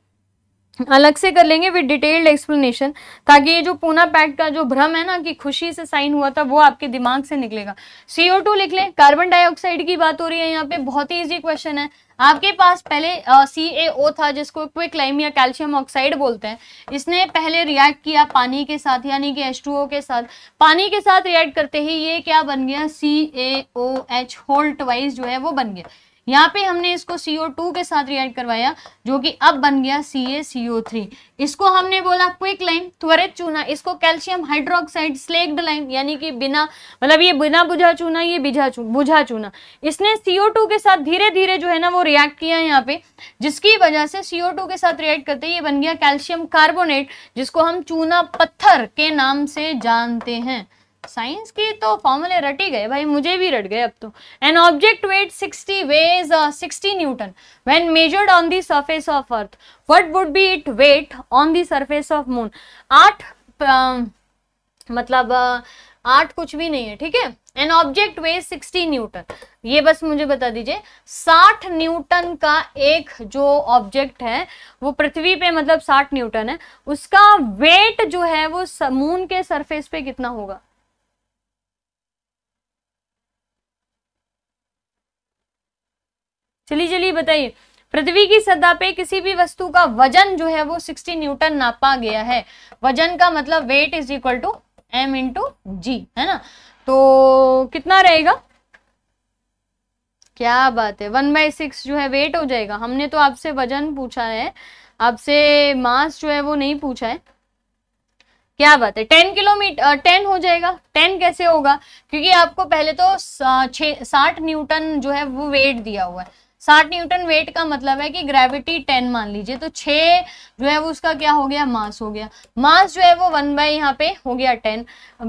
अलग से कर लेंगे विद डिटेल्ड एक्सप्लेनेशन ताकि ये जो पूना पैक्ट का जो भ्रम है ना कि खुशी से साइन हुआ था वो आपके दिमाग से निकलेगा सीओ टू लिख लें कार्बन डाइऑक्साइड की बात हो रही है यहाँ पे बहुत ही इजी क्वेश्चन है आपके पास पहले सी ए ओ था जिसको क्विक लाइम या कैल्शियम ऑक्साइड बोलते हैं इसने पहले रिएक्ट किया पानी के साथ यानी कि एच टू ओ के साथ पानी के साथ रिएक्ट करते ही ये क्या बन गया C A O H whole twice जो है वो बन गया यहाँ पे हमने इसको CO2 के साथ रिएक्ट करवाया जो कि अब बन गया CaCO3 इसको हमने बोला क्विक लाइम त्वरित चूना इसको कैल्शियम हाइड्रोक्साइड स्लेक्ड लाइम यानी कि बिना मतलब ये बिना बुझा चूना ये बिझा चू बुझा चूना इसने CO2 के साथ धीरे धीरे जो है ना वो रिएक्ट किया यहाँ पे जिसकी वजह से CO2 के साथ रिएक्ट करते ये बन गया कैल्शियम कार्बोनेट जिसको हम चूना पत्थर के नाम से जानते हैं साइंस के तो फॉर्मूले रट ही गए भाई मुझे भी रट गए अब तो an object weight 60 weighs 60 newton when measured on the surface of earth what would be it weight on the surface of moon आठ um, मतलब uh, आठ कुछ भी नहीं है ठीक है एन ऑब्जेक्ट वेज 60 न्यूटन ये बस मुझे बता दीजिए 60 न्यूटन का एक जो ऑब्जेक्ट है वो पृथ्वी पे मतलब 60 न्यूटन है उसका वेट जो है वो मून के सरफेस पे कितना होगा चलिए चलिए बताइए पृथ्वी की सतह पे किसी भी वस्तु का वजन जो है वो 60 न्यूटन नापा गया है वजन का मतलब weight is equal to M into G है ना तो कितना रहेगा क्या बात है वन बाई सिक्स जो है वेट हो जाएगा हमने तो आपसे वजन पूछा है आपसे मास जो है वो नहीं पूछा है क्या बात है टेन किलोमीटर टेन हो जाएगा टेन कैसे होगा क्योंकि आपको पहले तो साठ न्यूटन जो है वो वेट दिया हुआ है साठ न्यूटन वेट का मतलब है कि ग्रेविटी टेन मान लीजिए तो छः जो है वो उसका क्या हो गया मास हो गया मास जो है वो वन बाय यहाँ पे हो गया टेन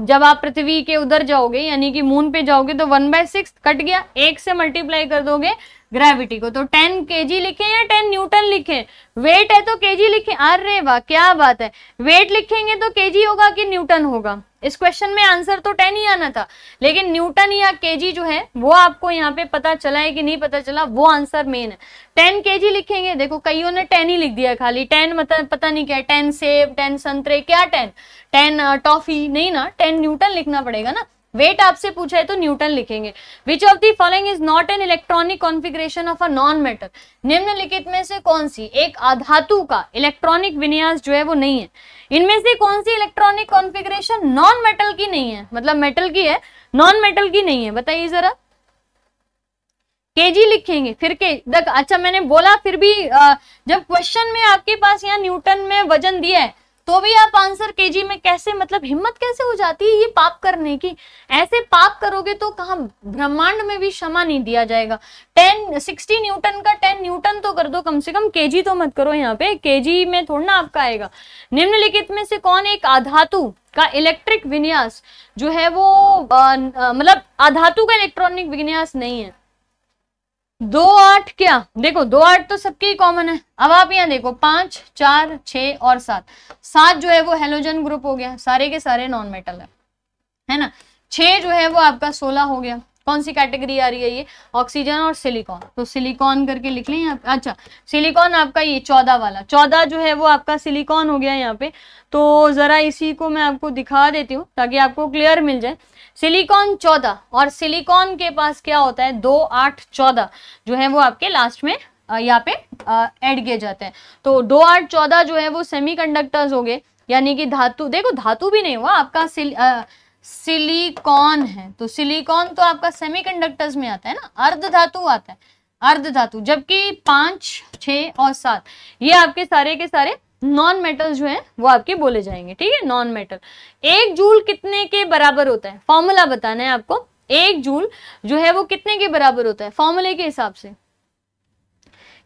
जब आप पृथ्वी के उधर जाओगे यानी कि मून पे जाओगे तो वन बाय सिक्स कट गया एक से मल्टीप्लाई कर दोगे ग्रेविटी को तो टेन के जी लिखे या टेन न्यूटन लिखे वेट है तो के जी लिखे अरे वाह क्या बात है वेट लिखेंगे तो के जी होगा कि न्यूटन होगा इस क्वेश्चन में आंसर तो टेन ही आना था लेकिन न्यूटन या जी जो है वो आपको यहाँ पे पता चला है कि नहीं पता चला वो आंसर मेन है टेन जी लिखेंगे देखो कईयों ने टेन ही लिख दिया खाली टेन मतलब पता नहीं क्या टेन सेब टेन संतरे क्या टेन टेन टॉफी नहीं ना टेन न्यूटन लिखना पड़ेगा ना वेट आपसे पूछा है तो न्यूटन लिखेंगे which of the following is not an electronic configuration of a non metal निम्नलिखित में से कौन सी एक अधातु का इलेक्ट्रॉनिक विन्यास जो है वो नहीं है इनमें से कौन सी इलेक्ट्रॉनिक कॉन्फिग्रेशन नॉन मेटल की नहीं है मतलब मेटल की है नॉन मेटल की नहीं है बताइए जरा केजी लिखेंगे फिर के देख अच्छा मैंने बोला फिर भी आ, जब क्वेश्चन में आपके पास यहाँ न्यूटन में वजन दिया है तो भी आप आंसर केजी में कैसे मतलब हिम्मत कैसे हो जाती है ये पाप करने की ऐसे पाप करोगे तो कहा ब्रह्मांड में भी क्षमा नहीं दिया जाएगा टेन सिक्सटी न्यूटन का टेन न्यूटन तो कर दो कम से कम केजी तो मत करो यहाँ पे केजी में थोड़ा ना आपका आएगा निम्नलिखित में से कौन एक आधातु का इलेक्ट्रिक विन्यास जो है वो मतलब आधातु का इलेक्ट्रॉनिक विन्यास नहीं है दो आठ क्या देखो दो आठ तो सबके ही कॉमन है अब आप यहाँ देखो पांच चार छ और सात सात जो है वो हेलोजन ग्रुप हो गया सारे के सारे नॉन मेटल है है ना छ जो है वो आपका सोलह हो गया कौन सी कैटेगरी आ रही है ये ऑक्सीजन और सिलिकॉन तो सिलिकॉन करके लिख लें आप अच्छा सिलिकॉन आपका ये चौदह वाला चौदह जो है वो आपका सिलिकॉन हो गया यहाँ पे तो जरा इसी को मैं आपको दिखा देती हूँ ताकि आपको क्लियर मिल जाए सिलिकॉन चौदह और सिलिकॉन के पास क्या होता है दो आठ चौदह जो है वो आपके लास्ट में यहाँ पे ऐड किए जाते हैं तो दो आठ चौदह जो है वो सेमीकंडक्टर्स हो गए यानी कि धातु देखो धातु भी नहीं हुआ आपका सिल, आ, सिलिकॉन है तो सिलिकॉन तो आपका सेमीकंडक्टर्स में आता है ना अर्ध धातु आता है अर्ध धातु जबकि पांच छ और सात ये आपके सारे के सारे नॉन मेटल जो है वो आपके बोले जाएंगे ठीक है नॉन मेटल एक जूल कितने के बराबर होता है फॉर्मूला बताना है आपको एक जूल जो है वो कितने के बराबर होता है फॉर्मूले के हिसाब से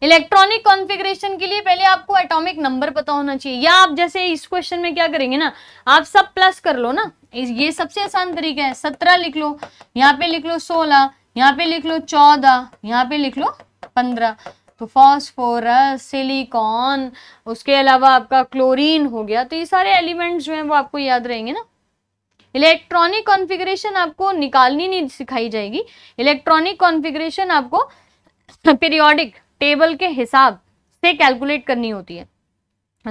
इलेक्ट्रॉनिक कॉन्फ़िगरेशन के लिए पहले आपको एटॉमिक नंबर पता होना चाहिए या आप जैसे इस क्वेश्चन में क्या करेंगे ना आप सब प्लस कर लो ना ये सबसे आसान तरीका है सत्रह लिख लो यहाँ पे लिख लो सोलह यहाँ पे लिख लो चौदह यहाँ पे लिख लो पंद्रह तो फॉस्फोरस सिलिकॉन उसके अलावा आपका क्लोरीन हो गया तो ये सारे एलिमेंट्स जो हैं वो आपको याद रहेंगे ना इलेक्ट्रॉनिक कॉन्फ़िगरेशन आपको निकालनी नहीं सिखाई जाएगी इलेक्ट्रॉनिक कॉन्फ़िगरेशन आपको पीरियोडिक टेबल के हिसाब से कैलकुलेट करनी होती है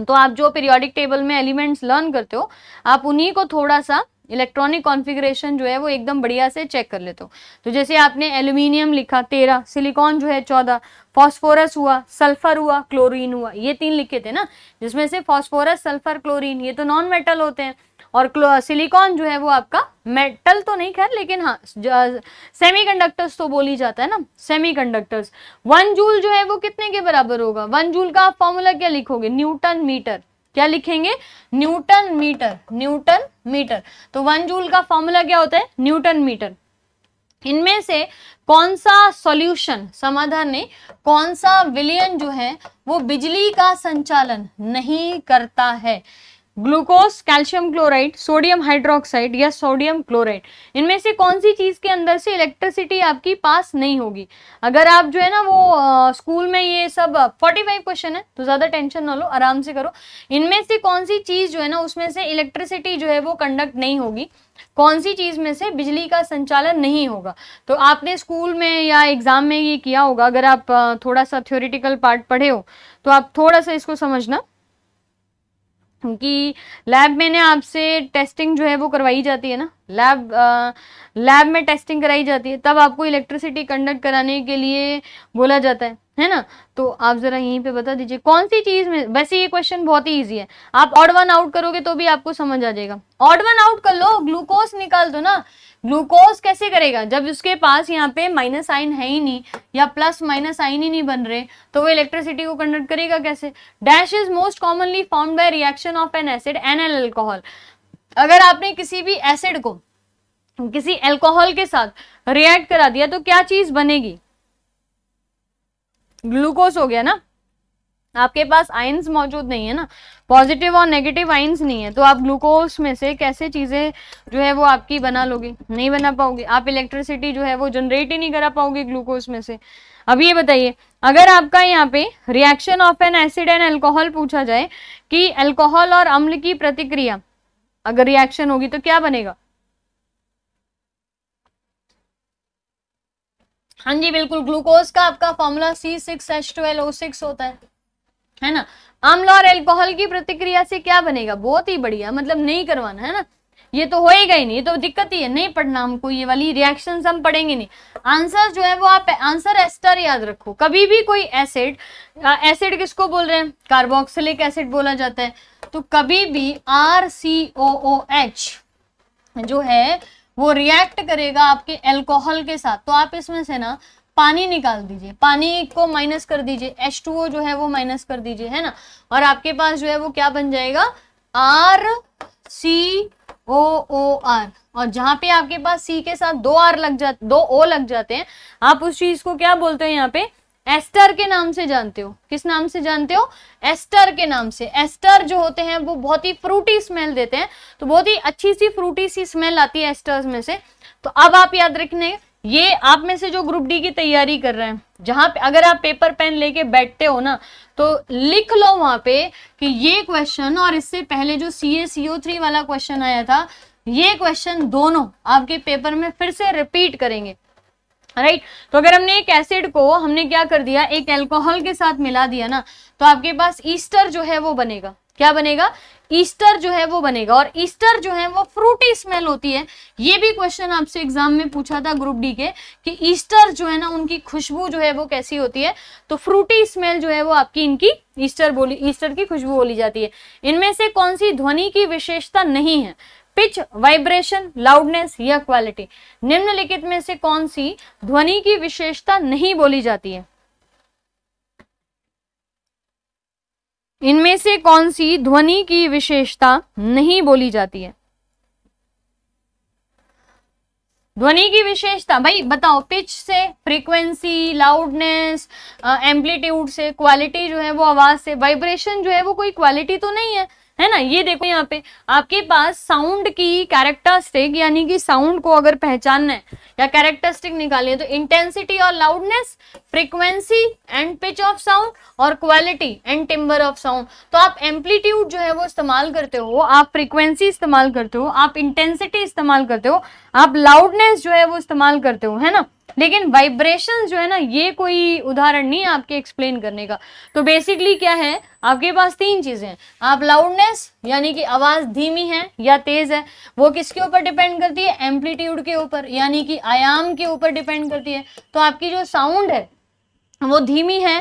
तो आप जो पीरियोडिक टेबल में एलिमेंट्स लर्न करते हो आप उन्हीं को थोड़ा सा इलेक्ट्रॉनिक कॉन्फ़िगरेशन जो है वो एकदम बढ़िया से चेक कर लेते हो तो जैसे आपने एल्यूमिनियम लिखा तेरह सिलिकॉन जो है चौदह फॉस्फोरस हुआ सल्फर हुआ क्लोरीन हुआ ये तीन लिखे थे ना जिसमें से फॉस्फोरस सल्फर क्लोरीन ये तो नॉन मेटल होते हैं और सिलिकॉन जो है वो आपका मेटल तो नहीं खैर लेकिन हाँ सेमी कंडक्टर्स तो बोली जाता है ना सेमी कंडक्टर्स वन जूल जो है वो कितने के बराबर होगा वन जूल का आप फॉर्मूला क्या लिखोगे न्यूटन मीटर क्या लिखेंगे न्यूटन मीटर न्यूटन मीटर तो वन जूल का फॉर्मूला क्या होता है न्यूटन मीटर इनमें से कौन सा सॉल्यूशन समाधान ने कौन सा विलयन जो है वो बिजली का संचालन नहीं करता है glucose calcium chloride sodium hydroxide या सोडियम क्लोराइड इनमें से कौन सी चीज़ के अंदर से इलेक्ट्रिसिटी आपकी पास नहीं होगी अगर आप जो है ना वो आ, स्कूल में ये सब 45 क्वेश्चन है तो ज़्यादा टेंशन ना लो आराम से करो इनमें से कौन सी चीज़ जो है ना उसमें से इलेक्ट्रिसिटी जो है वो कंडक्ट नहीं होगी कौन सी चीज़ में से बिजली का संचालन नहीं होगा तो आपने स्कूल में या एग्ज़ाम में ये किया होगा अगर आप थोड़ा सा थ्योरिटिकल पार्ट पढ़े हो तो आप थोड़ा सा इसको समझना कि लैब में ना आपसे टेस्टिंग जो है वो करवाई जाती है ना लैब लैब में टेस्टिंग कराई जाती है तब आपको इलेक्ट्रिसिटी कंडक्ट कराने के लिए बोला जाता है है ना तो आप ज़रा यहीं पे बता दीजिए कौन सी चीज़ में वैसे ये क्वेश्चन बहुत ही ईजी है आप ऑड वन आउट करोगे तो भी आपको समझ आ जाएगा ऑड वन आउट कर लो ग्लूकोज निकाल दो ना ग्लूकोज कैसे करेगा जब उसके पास यहाँ पे माइनस आइन है ही नहीं या प्लस माइनस आइन ही नहीं बन रहे तो वो इलेक्ट्रिसिटी को कंडक्ट करेगा कैसे dash is most commonly form by reaction of an acid an L alcohol अगर आपने किसी भी एसिड को किसी एल्कोहल के साथ रिएक्ट करा दिया तो क्या चीज बनेगी ग्लूकोज हो गया ना आपके पास आइन्स मौजूद नहीं है ना पॉजिटिव और नेगेटिव आइंस नहीं है तो आप ग्लूकोज में से कैसे चीज़ें जो है वो आपकी बना लोगे नहीं बना पाओगे आप इलेक्ट्रिसिटी जो है वो जनरेट ही नहीं करा पाओगे ग्लूकोज में से अब ये बताइए अगर आपका यहाँ पे reaction of an acid and alcohol पूछा जाए कि एल्कोहल और अम्ल की प्रतिक्रिया अगर रिएक्शन होगी तो क्या बनेगा हाँ जी बिल्कुल ग्लूकोज का आपका formula C six H twelve O six होता है है ना अम्ल और एल्कोहल की प्रतिक्रिया से क्या बनेगा बहुत ही बढ़िया मतलब नहीं करवाना है ना ये तो होएगा ही नहीं ये तो दिक्कत ही है नहीं पढ़ना हमको ये वाली रिएक्शन हम पढ़ेंगे नहीं आंसर जो है वो आप आंसर एस्टर याद रखो कभी भी कोई एसिड एसिड किसको बोल रहे हैं कार्बोक्सिलिक एसिड बोला जाता है तो कभी भी आर सी ओ ओ एच जो है वो रिएक्ट करेगा आपके एल्कोहल के साथ तो आप इसमें से ना पानी निकाल दीजिए पानी को माइनस कर दीजिए एच टू ओ जो है वो माइनस कर दीजिए है ना और आपके पास जो है वो क्या बन जाएगा आर सी ओ ओ आर और जहां पे आपके पास सी के साथ दो आर लग जाते दो ओ लग जाते हैं आप उस चीज को क्या बोलते हैं यहाँ पे एस्टर के नाम से जानते हो किस नाम से जानते हो एस्टर के नाम से एस्टर जो होते हैं वो बहुत ही फ्रूटी स्मेल देते हैं तो बहुत ही अच्छी सी फ्रूटी सी स्मेल आती है एस्टर्स में से तो अब आप याद रखने ये आप में से जो ग्रुप डी की तैयारी कर रहे हैं जहां पे अगर आप पेपर पेन लेके बैठते हो ना तो लिख लो वहां पे कि ये क्वेश्चन और इससे पहले जो सी ए थ्री वाला क्वेश्चन आया था ये क्वेश्चन दोनों आपके पेपर में फिर से रिपीट करेंगे राइट तो अगर हमने एक एसिड को हमने क्या कर दिया एक एल्कोहल के साथ मिला दिया ना तो आपके पास ईस्टर जो है वो बनेगा क्या बनेगा ईस्टर जो है वो बनेगा और ईस्टर जो है वो फ्रूटी स्मेल होती है ये भी क्वेश्चन आपसे एग्जाम में पूछा था ग्रुप डी के कि ईस्टर जो है ना उनकी खुशबू जो है वो कैसी होती है तो फ्रूटी स्मेल जो है वो आपकी इनकी ईस्टर बोली ईस्टर की खुशबू बोली जाती है इनमें से कौन सी ध्वनि की विशेषता नहीं है पिच वाइब्रेशन लाउडनेस या क्वालिटी निम्नलिखित में से कौन सी ध्वनि की विशेषता नहीं बोली जाती है इनमें से कौन सी ध्वनि की विशेषता नहीं बोली जाती है ध्वनि की विशेषता भाई बताओ पिच से फ्रीक्वेंसी लाउडनेस एम्पलीट्यूड से क्वालिटी जो है वो आवाज से वाइब्रेशन जो है वो कोई क्वालिटी तो नहीं है है ना ये देखो यहाँ पे आपके पास साउंड की कैरेक्टरिस्टिक यानी कि साउंड को अगर पहचानना है या कैरेक्टरिस्टिक निकालनी है तो इंटेंसिटी और loudness frequency and pitch of sound और quality and timbre of sound तो आप एम्पलीट्यूड जो है वो इस्तेमाल करते हो आप फ्रीक्वेंसी इस्तेमाल करते हो आप इंटेंसिटी इस्तेमाल करते हो आप लाउडनेस जो है वो इस्तेमाल करते हो है ना लेकिन वाइब्रेशन जो है ना ये कोई उदाहरण नहीं है आपके एक्सप्लेन करने का तो बेसिकली क्या है आपके पास तीन चीज़ें हैं आप लाउडनेस यानी कि आवाज़ धीमी है या तेज़ है वो किसके ऊपर डिपेंड करती है एम्पलीट्यूड के ऊपर यानी कि आयाम के ऊपर डिपेंड करती है तो आपकी जो साउंड है वो धीमी है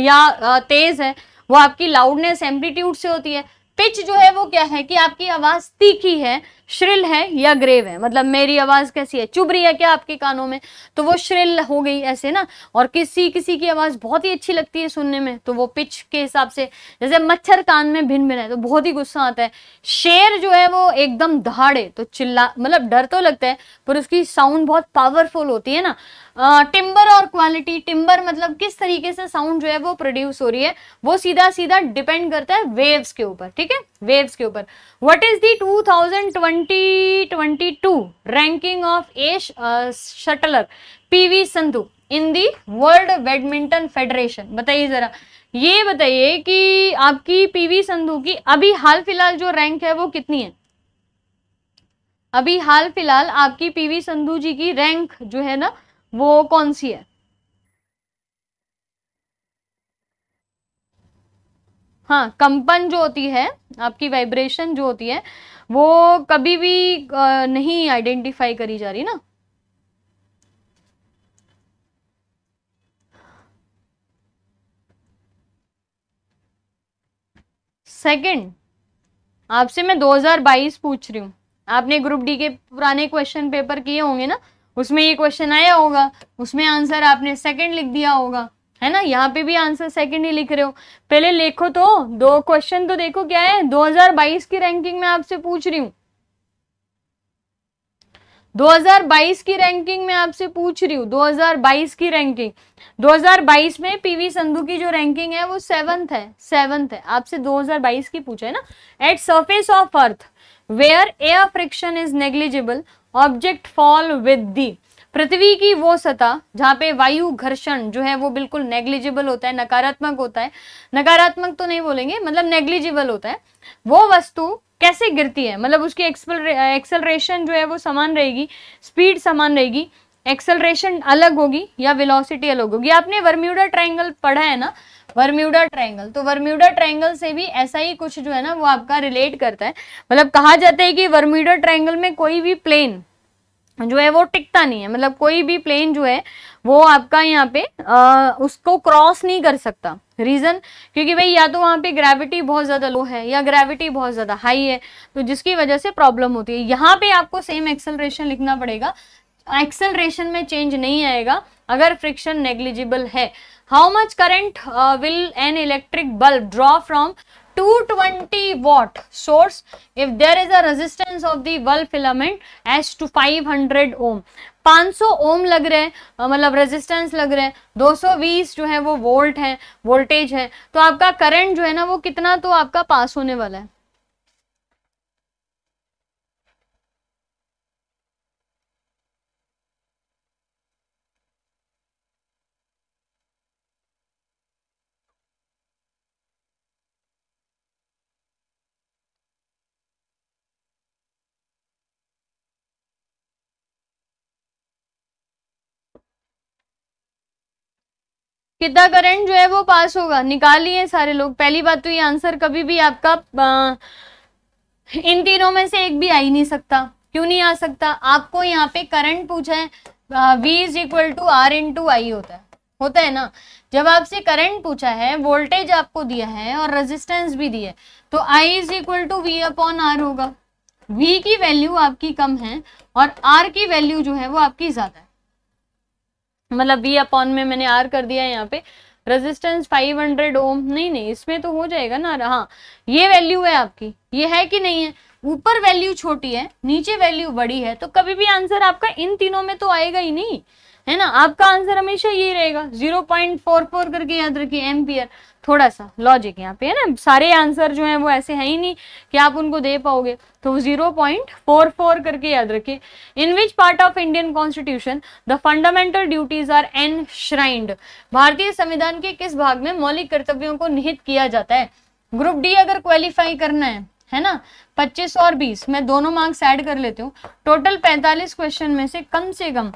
या तेज़ है वो आपकी लाउडनेस एम्पलीट्यूड से होती है पिच जो है वो क्या है कि आपकी आवाज़ तीखी है श्रिल है या ग्रेव है मतलब मेरी आवाज़ कैसी है चुभ रही है क्या आपके कानों में तो वो श्रिल हो गई ऐसे ना और किसी किसी की आवाज़ बहुत ही अच्छी लगती है सुनने में तो वो पिच के हिसाब से जैसे मच्छर कान में भिन भिन है तो बहुत ही गुस्सा आता है शेर जो है वो एकदम दहाड़े तो चिल्ला मतलब डर तो लगता है पर उसकी साउंड बहुत पावरफुल होती है ना टिम्बर और क्वालिटी टिम्बर मतलब किस तरीके से साउंड जो है वो प्रोड्यूस हो रही है वो सीधा सीधा डिपेंड करता है वेव्स के ऊपर ठीक है वेव्स के ऊपर what is the 2020-22 ranking of a shuttler P V Sindhu in the world badminton federation बताइए जरा ये बताइए कि आपकी पीवी संधु की अभी हाल फिलहाल जो रैंक है वो कितनी है अभी हाल फिलहाल आपकी पीवी संधु जी की रैंक जो है ना वो कौन सी है हाँ कंपन जो होती है आपकी वाइब्रेशन जो होती है वो कभी भी नहीं आइडेंटिफाई करी जा रही ना सेकंड आपसे मैं 2022 पूछ रही हूँ आपने ग्रुप डी के पुराने क्वेश्चन पेपर किए होंगे ना उसमें ये क्वेश्चन आया होगा उसमें आंसर आपने सेकंड लिख दिया होगा है ना यहाँ पे भी आंसर सेकंड ही लिख रहे हो पहले लिखो तो दो क्वेश्चन तो देखो क्या है 2022 की रैंकिंग में आपसे पूछ रही हूँ 2022 की रैंकिंग में आपसे पूछ रही हूँ 2022 की रैंकिंग 2022 में पीवी संधू की जो रैंकिंग है वो सेवंथ है सेवंथ है आपसे 2022 की पूछा है ना at surface of earth where air friction is negligible object fall with the पृथ्वी की वो सतह जहाँ पे वायु घर्षण जो है वो बिल्कुल नेग्लिजिबल होता है नकारात्मक होता है नकारात्मक तो नहीं बोलेंगे मतलब नेग्लिजिबल होता है वो वस्तु कैसे गिरती है मतलब उसकी एक्सलरेशन जो है वो समान रहेगी स्पीड समान रहेगी एक्सलरेशन अलग होगी या वेलोसिटी अलग होगी आपने वर्म्यूडा ट्राइंगल पढ़ा है ना वर्म्यूडा ट्राइंगल तो वर्म्यूडा ट्राइंगल से भी ऐसा ही कुछ जो है ना वो आपका रिलेट करता है मतलब कहा जाता है कि वर्म्यूडा ट्राइंगल में कोई भी प्लेन जो है वो टिकता नहीं है मतलब कोई भी प्लेन जो है वो आपका यहाँ पे आ, उसको क्रॉस नहीं कर सकता रीज़न क्योंकि भाई या तो वहाँ पे ग्रेविटी बहुत ज़्यादा लो है या ग्रेविटी बहुत ज़्यादा हाई है तो जिसकी वजह से प्रॉब्लम होती है यहाँ पे आपको सेम एक्सेलरेशन लिखना पड़ेगा एक्सेलरेशन में चेंज नहीं आएगा अगर फ्रिक्शन नेग्लिजिबल है how much current will an electric bulb draw from 220 watt source if there is a resistance of the bulb filament as to 500 ohm 500 ohm लग रहे हैं मतलब रेजिस्टेंस लग रहे हैं 220 जो है वो वोल्ट है वोल्टेज है तो आपका करंट जो है ना वो कितना तो आपका पास होने वाला है कितना करंट जो है वो पास होगा निकालिए सारे लोग पहली बात तो ये आंसर कभी भी आपका आ, इन तीनों में से एक भी आ ही नहीं सकता क्यों नहीं आ सकता आपको यहाँ पे करंट पूछा है V is equal to R into I होता है होता है ना जब आपसे करंट पूछा है वोल्टेज आपको दिया है और रेजिस्टेंस भी दिया है तो I is equal to V upon R होगा वी की वैल्यू आपकी कम है और आर की वैल्यू जो है वो आपकी ज्यादा है मतलब वी अपॉन में मैंने आर कर दिया है यहाँ पे रेजिस्टेंस 500 ओम नहीं नहीं इसमें तो हो जाएगा ना हाँ ये वैल्यू है आपकी ये है कि नहीं है ऊपर वैल्यू छोटी है नीचे वैल्यू बड़ी है तो कभी भी आंसर आपका इन तीनों में तो आएगा ही नहीं है ना आपका आंसर हमेशा ये रहेगा 0.44 करके याद रखिए एम्पियर थोड़ा सा लॉजिक यहाँ पे है ना सारे आंसर जो है वो ऐसे है ही नहीं कि आप उनको दे पाओगे तो जीरो पॉइंट फोर फोर करके याद रखिए in which part of Indian constitution the fundamental duties are एन श्राइंड भारतीय संविधान के किस भाग में मौलिक कर्तव्यों को निहित किया जाता है ग्रुप डी अगर क्वालिफाई करना है है ना 25 और 20 मैं दोनों मार्क्स ऐड कर लेती हूँ टोटल 45 क्वेश्चन में से कम से कम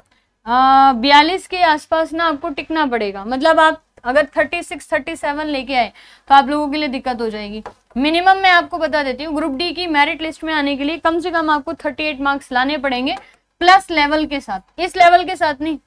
बयालीस के आसपास ना आपको टिकना पड़ेगा मतलब आप अगर थर्टी सिक्स थर्टी सेवन लेके आए तो आप लोगों के लिए दिक्कत हो जाएगी मिनिमम मैं आपको बता देती हूँ ग्रुप डी की मेरिट लिस्ट में आने के लिए कम से कम आपको थर्टी एट मार्क्स लाने पड़ेंगे प्लस लेवल के साथ इस लेवल के साथ नहीं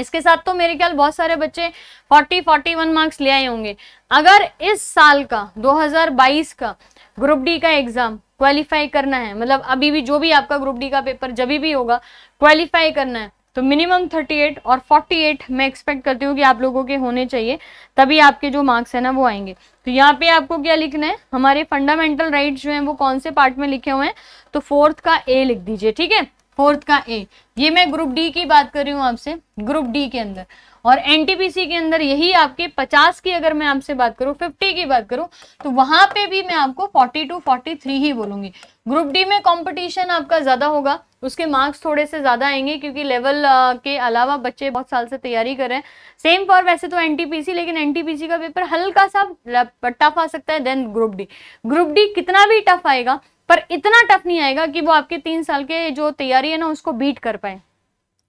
इसके साथ तो मेरे ख्याल बहुत सारे बच्चे 40 41 मार्क्स ले आए होंगे अगर इस साल का 2022 का ग्रुप डी का एग्जाम क्वालिफाई करना है मतलब अभी भी जो भी आपका ग्रुप डी का पेपर जब भी होगा क्वालिफाई करना है तो मिनिमम 38 और 48 मैं एक्सपेक्ट करती हूँ कि आप लोगों के होने चाहिए तभी आपके जो मार्क्स है ना वो आएंगे तो यहाँ पे आपको क्या लिखना है हमारे फंडामेंटल राइट जो हैं वो कौन से पार्ट में लिखे हुए हैं तो फोर्थ का ए लिख दीजिए ठीक है फोर्थ का ए ये मैं ग्रुप डी की बात कर रही हूँ आपसे ग्रुप डी के अंदर और एनटीपीसी के अंदर यही आपके 50 की अगर मैं आपसे बात करूँ 50 की बात करूँ तो वहां पे भी मैं आपको फोर्टी टू 43 ही बोलूंगी ग्रुप डी में कंपटीशन आपका ज़्यादा होगा उसके मार्क्स थोड़े से ज़्यादा आएंगे क्योंकि लेवल के अलावा बच्चे बहुत साल से तैयारी कर रहे हैं सेम फॉर वैसे तो एनटीपीसी लेकिन एनटीपीसी का पेपर हल्का सा टफ आ सकता है then group D group D कितना भी टफ आएगा पर इतना टफ नहीं आएगा कि वो आपके तीन साल के जो तैयारी है ना उसको बीट कर पाए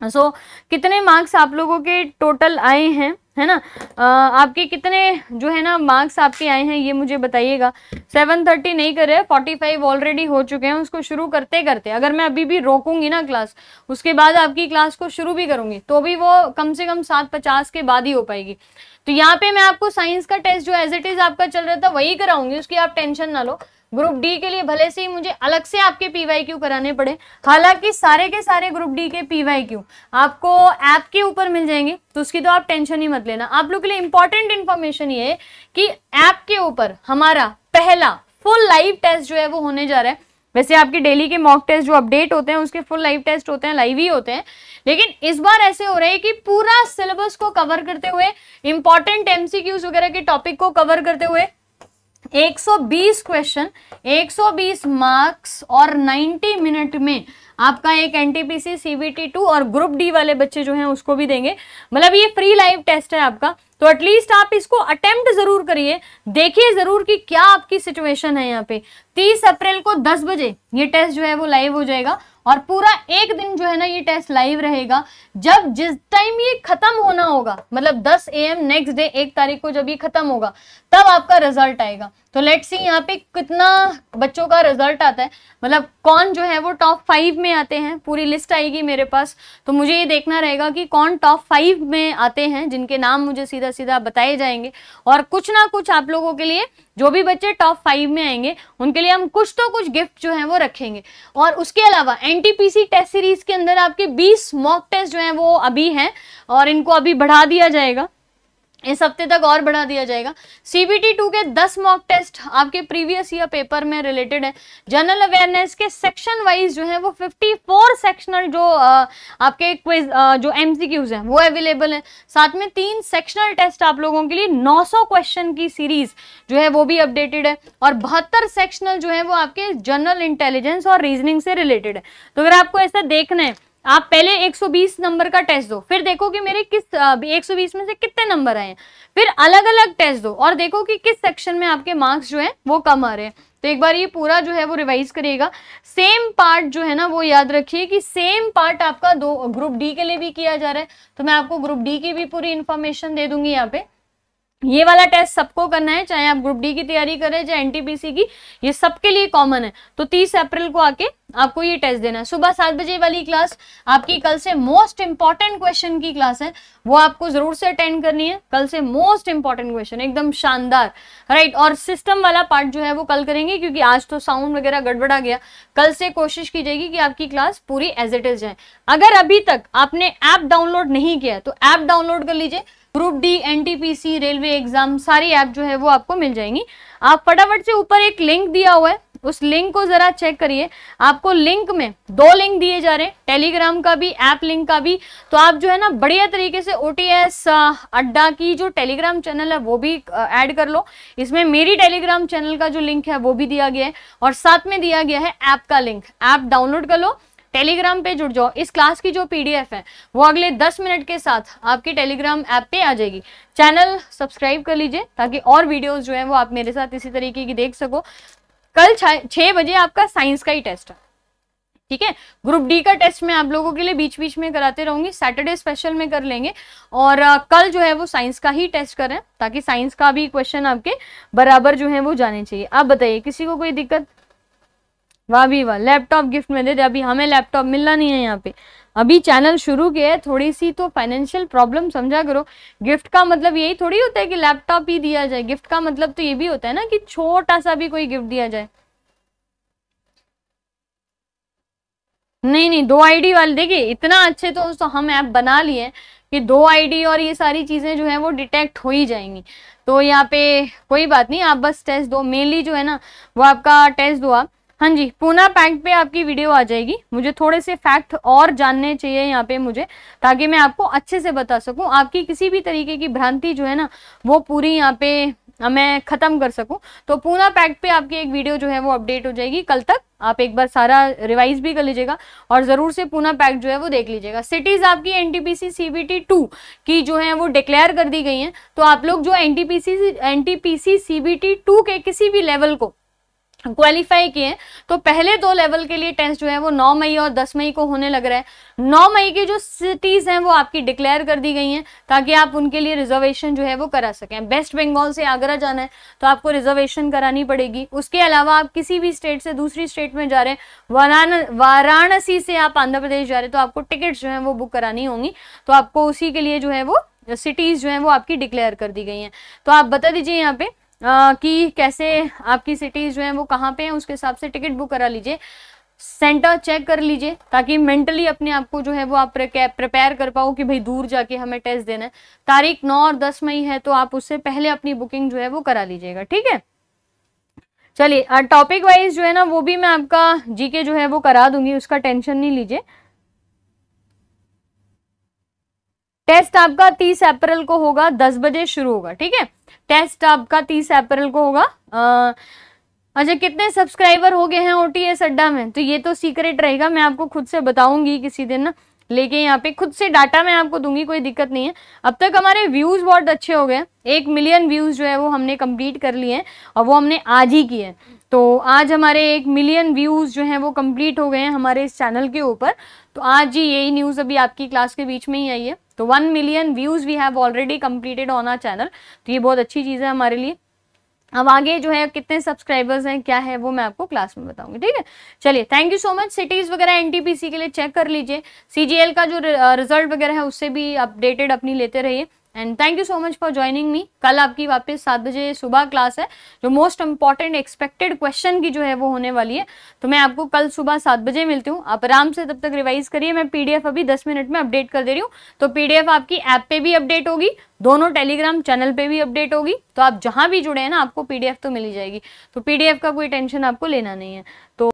सो so, कितने मार्क्स आप लोगों के टोटल आए हैं है ना आ, आपके कितने जो है ना मार्क्स आपके आए हैं ये मुझे बताइएगा सेवन थर्टी नहीं करे फोर्टी फाइव ऑलरेडी हो चुके हैं उसको शुरू करते करते अगर मैं अभी भी रोकूंगी ना क्लास उसके बाद आपकी क्लास को शुरू भी करूंगी तो भी वो कम से कम सात पचास के बाद ही हो पाएगी तो यहाँ पे मैं आपको साइंस का टेस्ट जो एज इट इज आपका चल रहा था वही कराऊंगी उसकी आप टेंशन ना लो ग्रुप डी के लिए भले से ही मुझे अलग से आपके पीवाई क्यू कराने पड़े हालांकि सारे के सारे ग्रुप डी के पीवाई क्यू आपको ऐप के ऊपर मिल जाएंगे तो उसकी तो आप टेंशन ही मत लेना आप लोग के लिए इंपॉर्टेंट इन्फॉर्मेशन ये कि ऐप के ऊपर हमारा पहला फुल लाइव टेस्ट जो है वो होने जा रहा है वैसे आपके डेली के मॉक टेस्ट जो अपडेट होते हैं उसके फुल लाइव टेस्ट होते हैं लाइव ही होते हैं लेकिन इस बार ऐसे हो रहे हैं कि पूरा सिलेबस को कवर करते हुए इंपॉर्टेंट एमसीक्यूज वगैरह के टॉपिक को कवर करते हुए 120 क्वेश्चन 120 मार्क्स और 90 मिनट में आपका एक एनटीपीसी सीबीटी टू और ग्रुप डी वाले बच्चे जो हैं उसको भी देंगे मतलब ये फ्री लाइव टेस्ट है आपका तो एटलीस्ट आप इसको अटेम्प्ट जरूर करिए देखिए जरूर कि क्या आपकी सिचुएशन है यहाँ पे 30 अप्रैल को 10 बजे ये टेस्ट जो है वो लाइव हो जाएगा और पूरा एक दिन जो है ना ये टेस्ट लाइव रहेगा जब जिस टाइम ये खत्म होना होगा मतलब 10 एम नेक्स्ट डे एक तारीख को जब ये खत्म होगा तब आपका रिजल्ट आएगा तो लेट्स सी यहाँ पे कितना बच्चों का रिजल्ट आता है मतलब कौन जो है वो टॉप फाइव में आते हैं पूरी लिस्ट आएगी मेरे पास तो मुझे ये देखना रहेगा कि कौन टॉप फाइव में आते हैं जिनके नाम मुझे सीधा सीधा बताए जाएंगे और कुछ ना कुछ आप लोगों के लिए जो भी बच्चे टॉप फाइव में आएंगे उनके लिए हम कुछ तो कुछ गिफ्ट जो है वो रखेंगे और उसके अलावा एनटीपीसी टेस्ट सीरीज के अंदर आपके 20 मॉक टेस्ट जो है वो अभी हैं और इनको अभी बढ़ा दिया जाएगा इस हफ्ते तक और बढ़ा दिया जाएगा सीबीटी टू के 10 मॉक टेस्ट आपके प्रीवियस ईयर पेपर में रिलेटेड है जनरल अवेयरनेस के सेक्शन वाइज जो है वो 54 सेक्शनल जो आ, आपके क्विज जो एमसीक्यूज हैं वो अवेलेबल है साथ में तीन सेक्शनल टेस्ट आप लोगों के लिए 900 क्वेश्चन की सीरीज जो है वो भी अपडेटेड है और बहत्तर सेक्शनल जो है वो आपके जनरल इंटेलिजेंस और रीजनिंग से रिलेटेड है तो अगर आपको ऐसा देखना है आप पहले 120 नंबर का टेस्ट दो फिर देखो कि मेरे किस एक सौ बीस में से कितने नंबर आए हैं फिर अलग अलग टेस्ट दो और देखो कि किस सेक्शन में आपके मार्क्स जो है वो कम आ रहे हैं तो एक बार ये पूरा जो है वो रिवाइज करिएगा सेम पार्ट जो है ना वो याद रखिए कि सेम पार्ट आपका दो ग्रुप डी के लिए भी किया जा रहा है तो मैं आपको ग्रुप डी की भी पूरी इन्फॉर्मेशन दे दूंगी यहाँ पे ये वाला टेस्ट सबको करना है चाहे आप ग्रुप डी की तैयारी करें चाहे एनटीपीसी की ये सबके लिए कॉमन है तो 30 अप्रैल को आके आपको ये टेस्ट देना है सुबह सात बजे वाली क्लास आपकी कल से मोस्ट इंपॉर्टेंट क्वेश्चन की क्लास है वो आपको जरूर से अटेंड करनी है कल से मोस्ट इंपॉर्टेंट क्वेश्चन एकदम शानदार राइट और सिस्टम वाला पार्ट जो है वो कल करेंगे क्योंकि आज तो साउंड वगैरह गड़बड़ा गया कल से कोशिश की जाएगी कि आपकी क्लास पूरी एज इट इज जाए अगर अभी तक आपने ऐप डाउनलोड नहीं किया तो ऐप डाउनलोड कर लीजिए group D NTPC railway exam सारी ऐप जो है वो आपको मिल जाएंगी आप फटाफट से ऊपर एक लिंक दिया हुआ है उस लिंक को जरा चेक करिए आपको लिंक में दो लिंक दिए जा रहे हैं टेलीग्राम का भी ऐप लिंक का भी तो आप जो है ना बढ़िया तरीके से ओ अड्डा की जो टेलीग्राम चैनल है वो भी ऐड कर लो इसमें मेरी टेलीग्राम चैनल का जो लिंक है वो भी दिया गया है और साथ में दिया गया है ऐप का लिंक ऐप डाउनलोड कर लो टेलीग्राम पे जुड़ जाओ इस क्लास की जो पीडीएफ है वो अगले दस मिनट के साथ आपके टेलीग्राम ऐप पे आ जाएगी चैनल सब्सक्राइब कर लीजिए ताकि और वीडियोस जो है वो आप मेरे साथ इसी तरीके की देख सको कल छह बजे आपका साइंस का ही टेस्ट है ठीक है ग्रुप डी का टेस्ट मैं आप लोगों के लिए बीच बीच में कराते रहूंगी सैटरडे स्पेशल में कर लेंगे और आ, कल जो है वो साइंस का ही टेस्ट करें ताकि साइंस का भी क्वेश्चन आपके बराबर जो है वो जाने चाहिए आप बताइए किसी को कोई दिक्कत वाह भी वाह लैपटॉप गिफ्ट में दे दे अभी हमें लैपटॉप मिलना नहीं है यहाँ पे अभी चैनल शुरू किया है थोड़ी सी तो फाइनेंशियल प्रॉब्लम समझा करो गिफ्ट का मतलब यही थोड़ी होता है कि लैपटॉप ही दिया जाए गिफ्ट का मतलब तो ये भी होता है ना कि छोटा सा भी कोई गिफ्ट दिया जाए नहीं नहीं दो आईडी वाले देखिए इतना अच्छे तो दोस्तों हम ऐप बना लिए कि दो आईडी और ये सारी चीज़ें जो है वो डिटेक्ट हो ही जाएंगी तो यहाँ पे कोई बात नहीं आप बस टेस्ट दो मेनली जो है ना वो आपका टेस्ट दो आप हाँ जी पूना पैक्ट पे आपकी वीडियो आ जाएगी मुझे थोड़े से फैक्ट और जानने चाहिए यहाँ पे मुझे ताकि मैं आपको अच्छे से बता सकूँ आपकी किसी भी तरीके की भ्रांति जो है ना वो पूरी यहाँ पे मैं ख़त्म कर सकूँ तो पूना पैक्ट पे आपकी एक वीडियो जो है वो अपडेट हो जाएगी कल तक आप एक बार सारा रिवाइज भी कर लीजिएगा और ज़रूर से पूना पैक्ट जो है वो देख लीजिएगा सिटीज़ आपकी N T P C C B T two की जो है वो डिक्लेयर कर दी गई हैं तो आप लोग जो N T P C N T P C C B T two के किसी भी लेवल को क्वालिफाई किए तो पहले दो लेवल के लिए टेस्ट जो है वो 9 मई और 10 मई को होने लग रहा है 9 मई की जो सिटीज़ हैं वो आपकी डिक्लेयर कर दी गई हैं ताकि आप उनके लिए रिजर्वेशन जो है वो करा सकें वेस्ट बंगाल से आगरा जाना है तो आपको रिजर्वेशन करानी पड़ेगी उसके अलावा आप किसी भी स्टेट से दूसरी स्टेट में जा रहे हैं वाराणसी से आप आंध्र प्रदेश जा रहे हैं तो आपको टिकट जो है वो बुक करानी होंगी तो आपको उसी के लिए जो है वो सिटीज़ जो है वो आपकी डिक्लेयर कर दी गई हैं तो आप बता दीजिए यहाँ पे कि कैसे आपकी सिटीज़ जो है वो कहाँ पे हैं उसके हिसाब से टिकट बुक करा लीजिए सेंटर चेक कर लीजिए ताकि मेंटली अपने आप को जो है वो आप प्रिपेयर कर पाओ कि भाई दूर जाके हमें टेस्ट देना है तारीख नौ और दस मई है तो आप उससे पहले अपनी बुकिंग जो है वो करा लीजिएगा ठीक है चलिए टॉपिक वाइज जो है ना वो भी मैं आपका जीके जो है वो करा दूंगी उसका टेंशन नहीं लीजिए टेस्ट आपका तीस अप्रैल को होगा दस बजे शुरू होगा ठीक है टेस्ट आपका तीस अप्रैल को होगा अच्छा कितने सब्सक्राइबर हो गए हैं ओ टी एस अड्डा में तो ये तो सीक्रेट रहेगा मैं आपको खुद से बताऊंगी किसी दिन ना लेके यहाँ पे खुद से डाटा मैं आपको दूंगी कोई दिक्कत नहीं है अब तक हमारे व्यूज़ बहुत अच्छे हो गए एक मिलियन व्यूज़ जो है वो हमने कंप्लीट कर लिए हैं और वो हमने आज ही किए हैं तो आज हमारे एक मिलियन व्यूज़ जो हैं वो कंप्लीट हो गए हैं हमारे इस चैनल के ऊपर तो आज ही यही न्यूज़ अभी आपकी क्लास के बीच में ही आई है तो one million views we have already completed on our channel तो ये बहुत अच्छी चीज़ है हमारे लिए अब आगे जो है कितने सब्सक्राइबर्स हैं क्या है वो मैं आपको क्लास में बताऊंगी ठीक है चलिए thank you so much cities वगैरह एनटीपीसी के लिए चेक कर लीजिए सीजीएल का जो रिजल्ट वगैरह है उससे भी अपडेटेड अपनी लेते रहिए and thank you so much for joining me कल आपकी वापस सात बजे सुबह क्लास है जो मोस्ट इंपॉर्टेंट एक्सपेक्टेड क्वेश्चन की जो है वो होने वाली है तो मैं आपको कल सुबह सात बजे मिलती हूँ आप आराम से तब तक रिवाइज करिए मैं पीडीएफ अभी दस मिनट में अपडेट कर दे रही हूँ तो पीडीएफ आपकी ऐप पे भी अपडेट होगी दोनों टेलीग्राम चैनल पे भी अपडेट होगी तो आप जहाँ भी जुड़े हैं ना आपको पीडीएफ तो मिली जाएगी तो पीडीएफ का कोई टेंशन आपको लेना नहीं है तो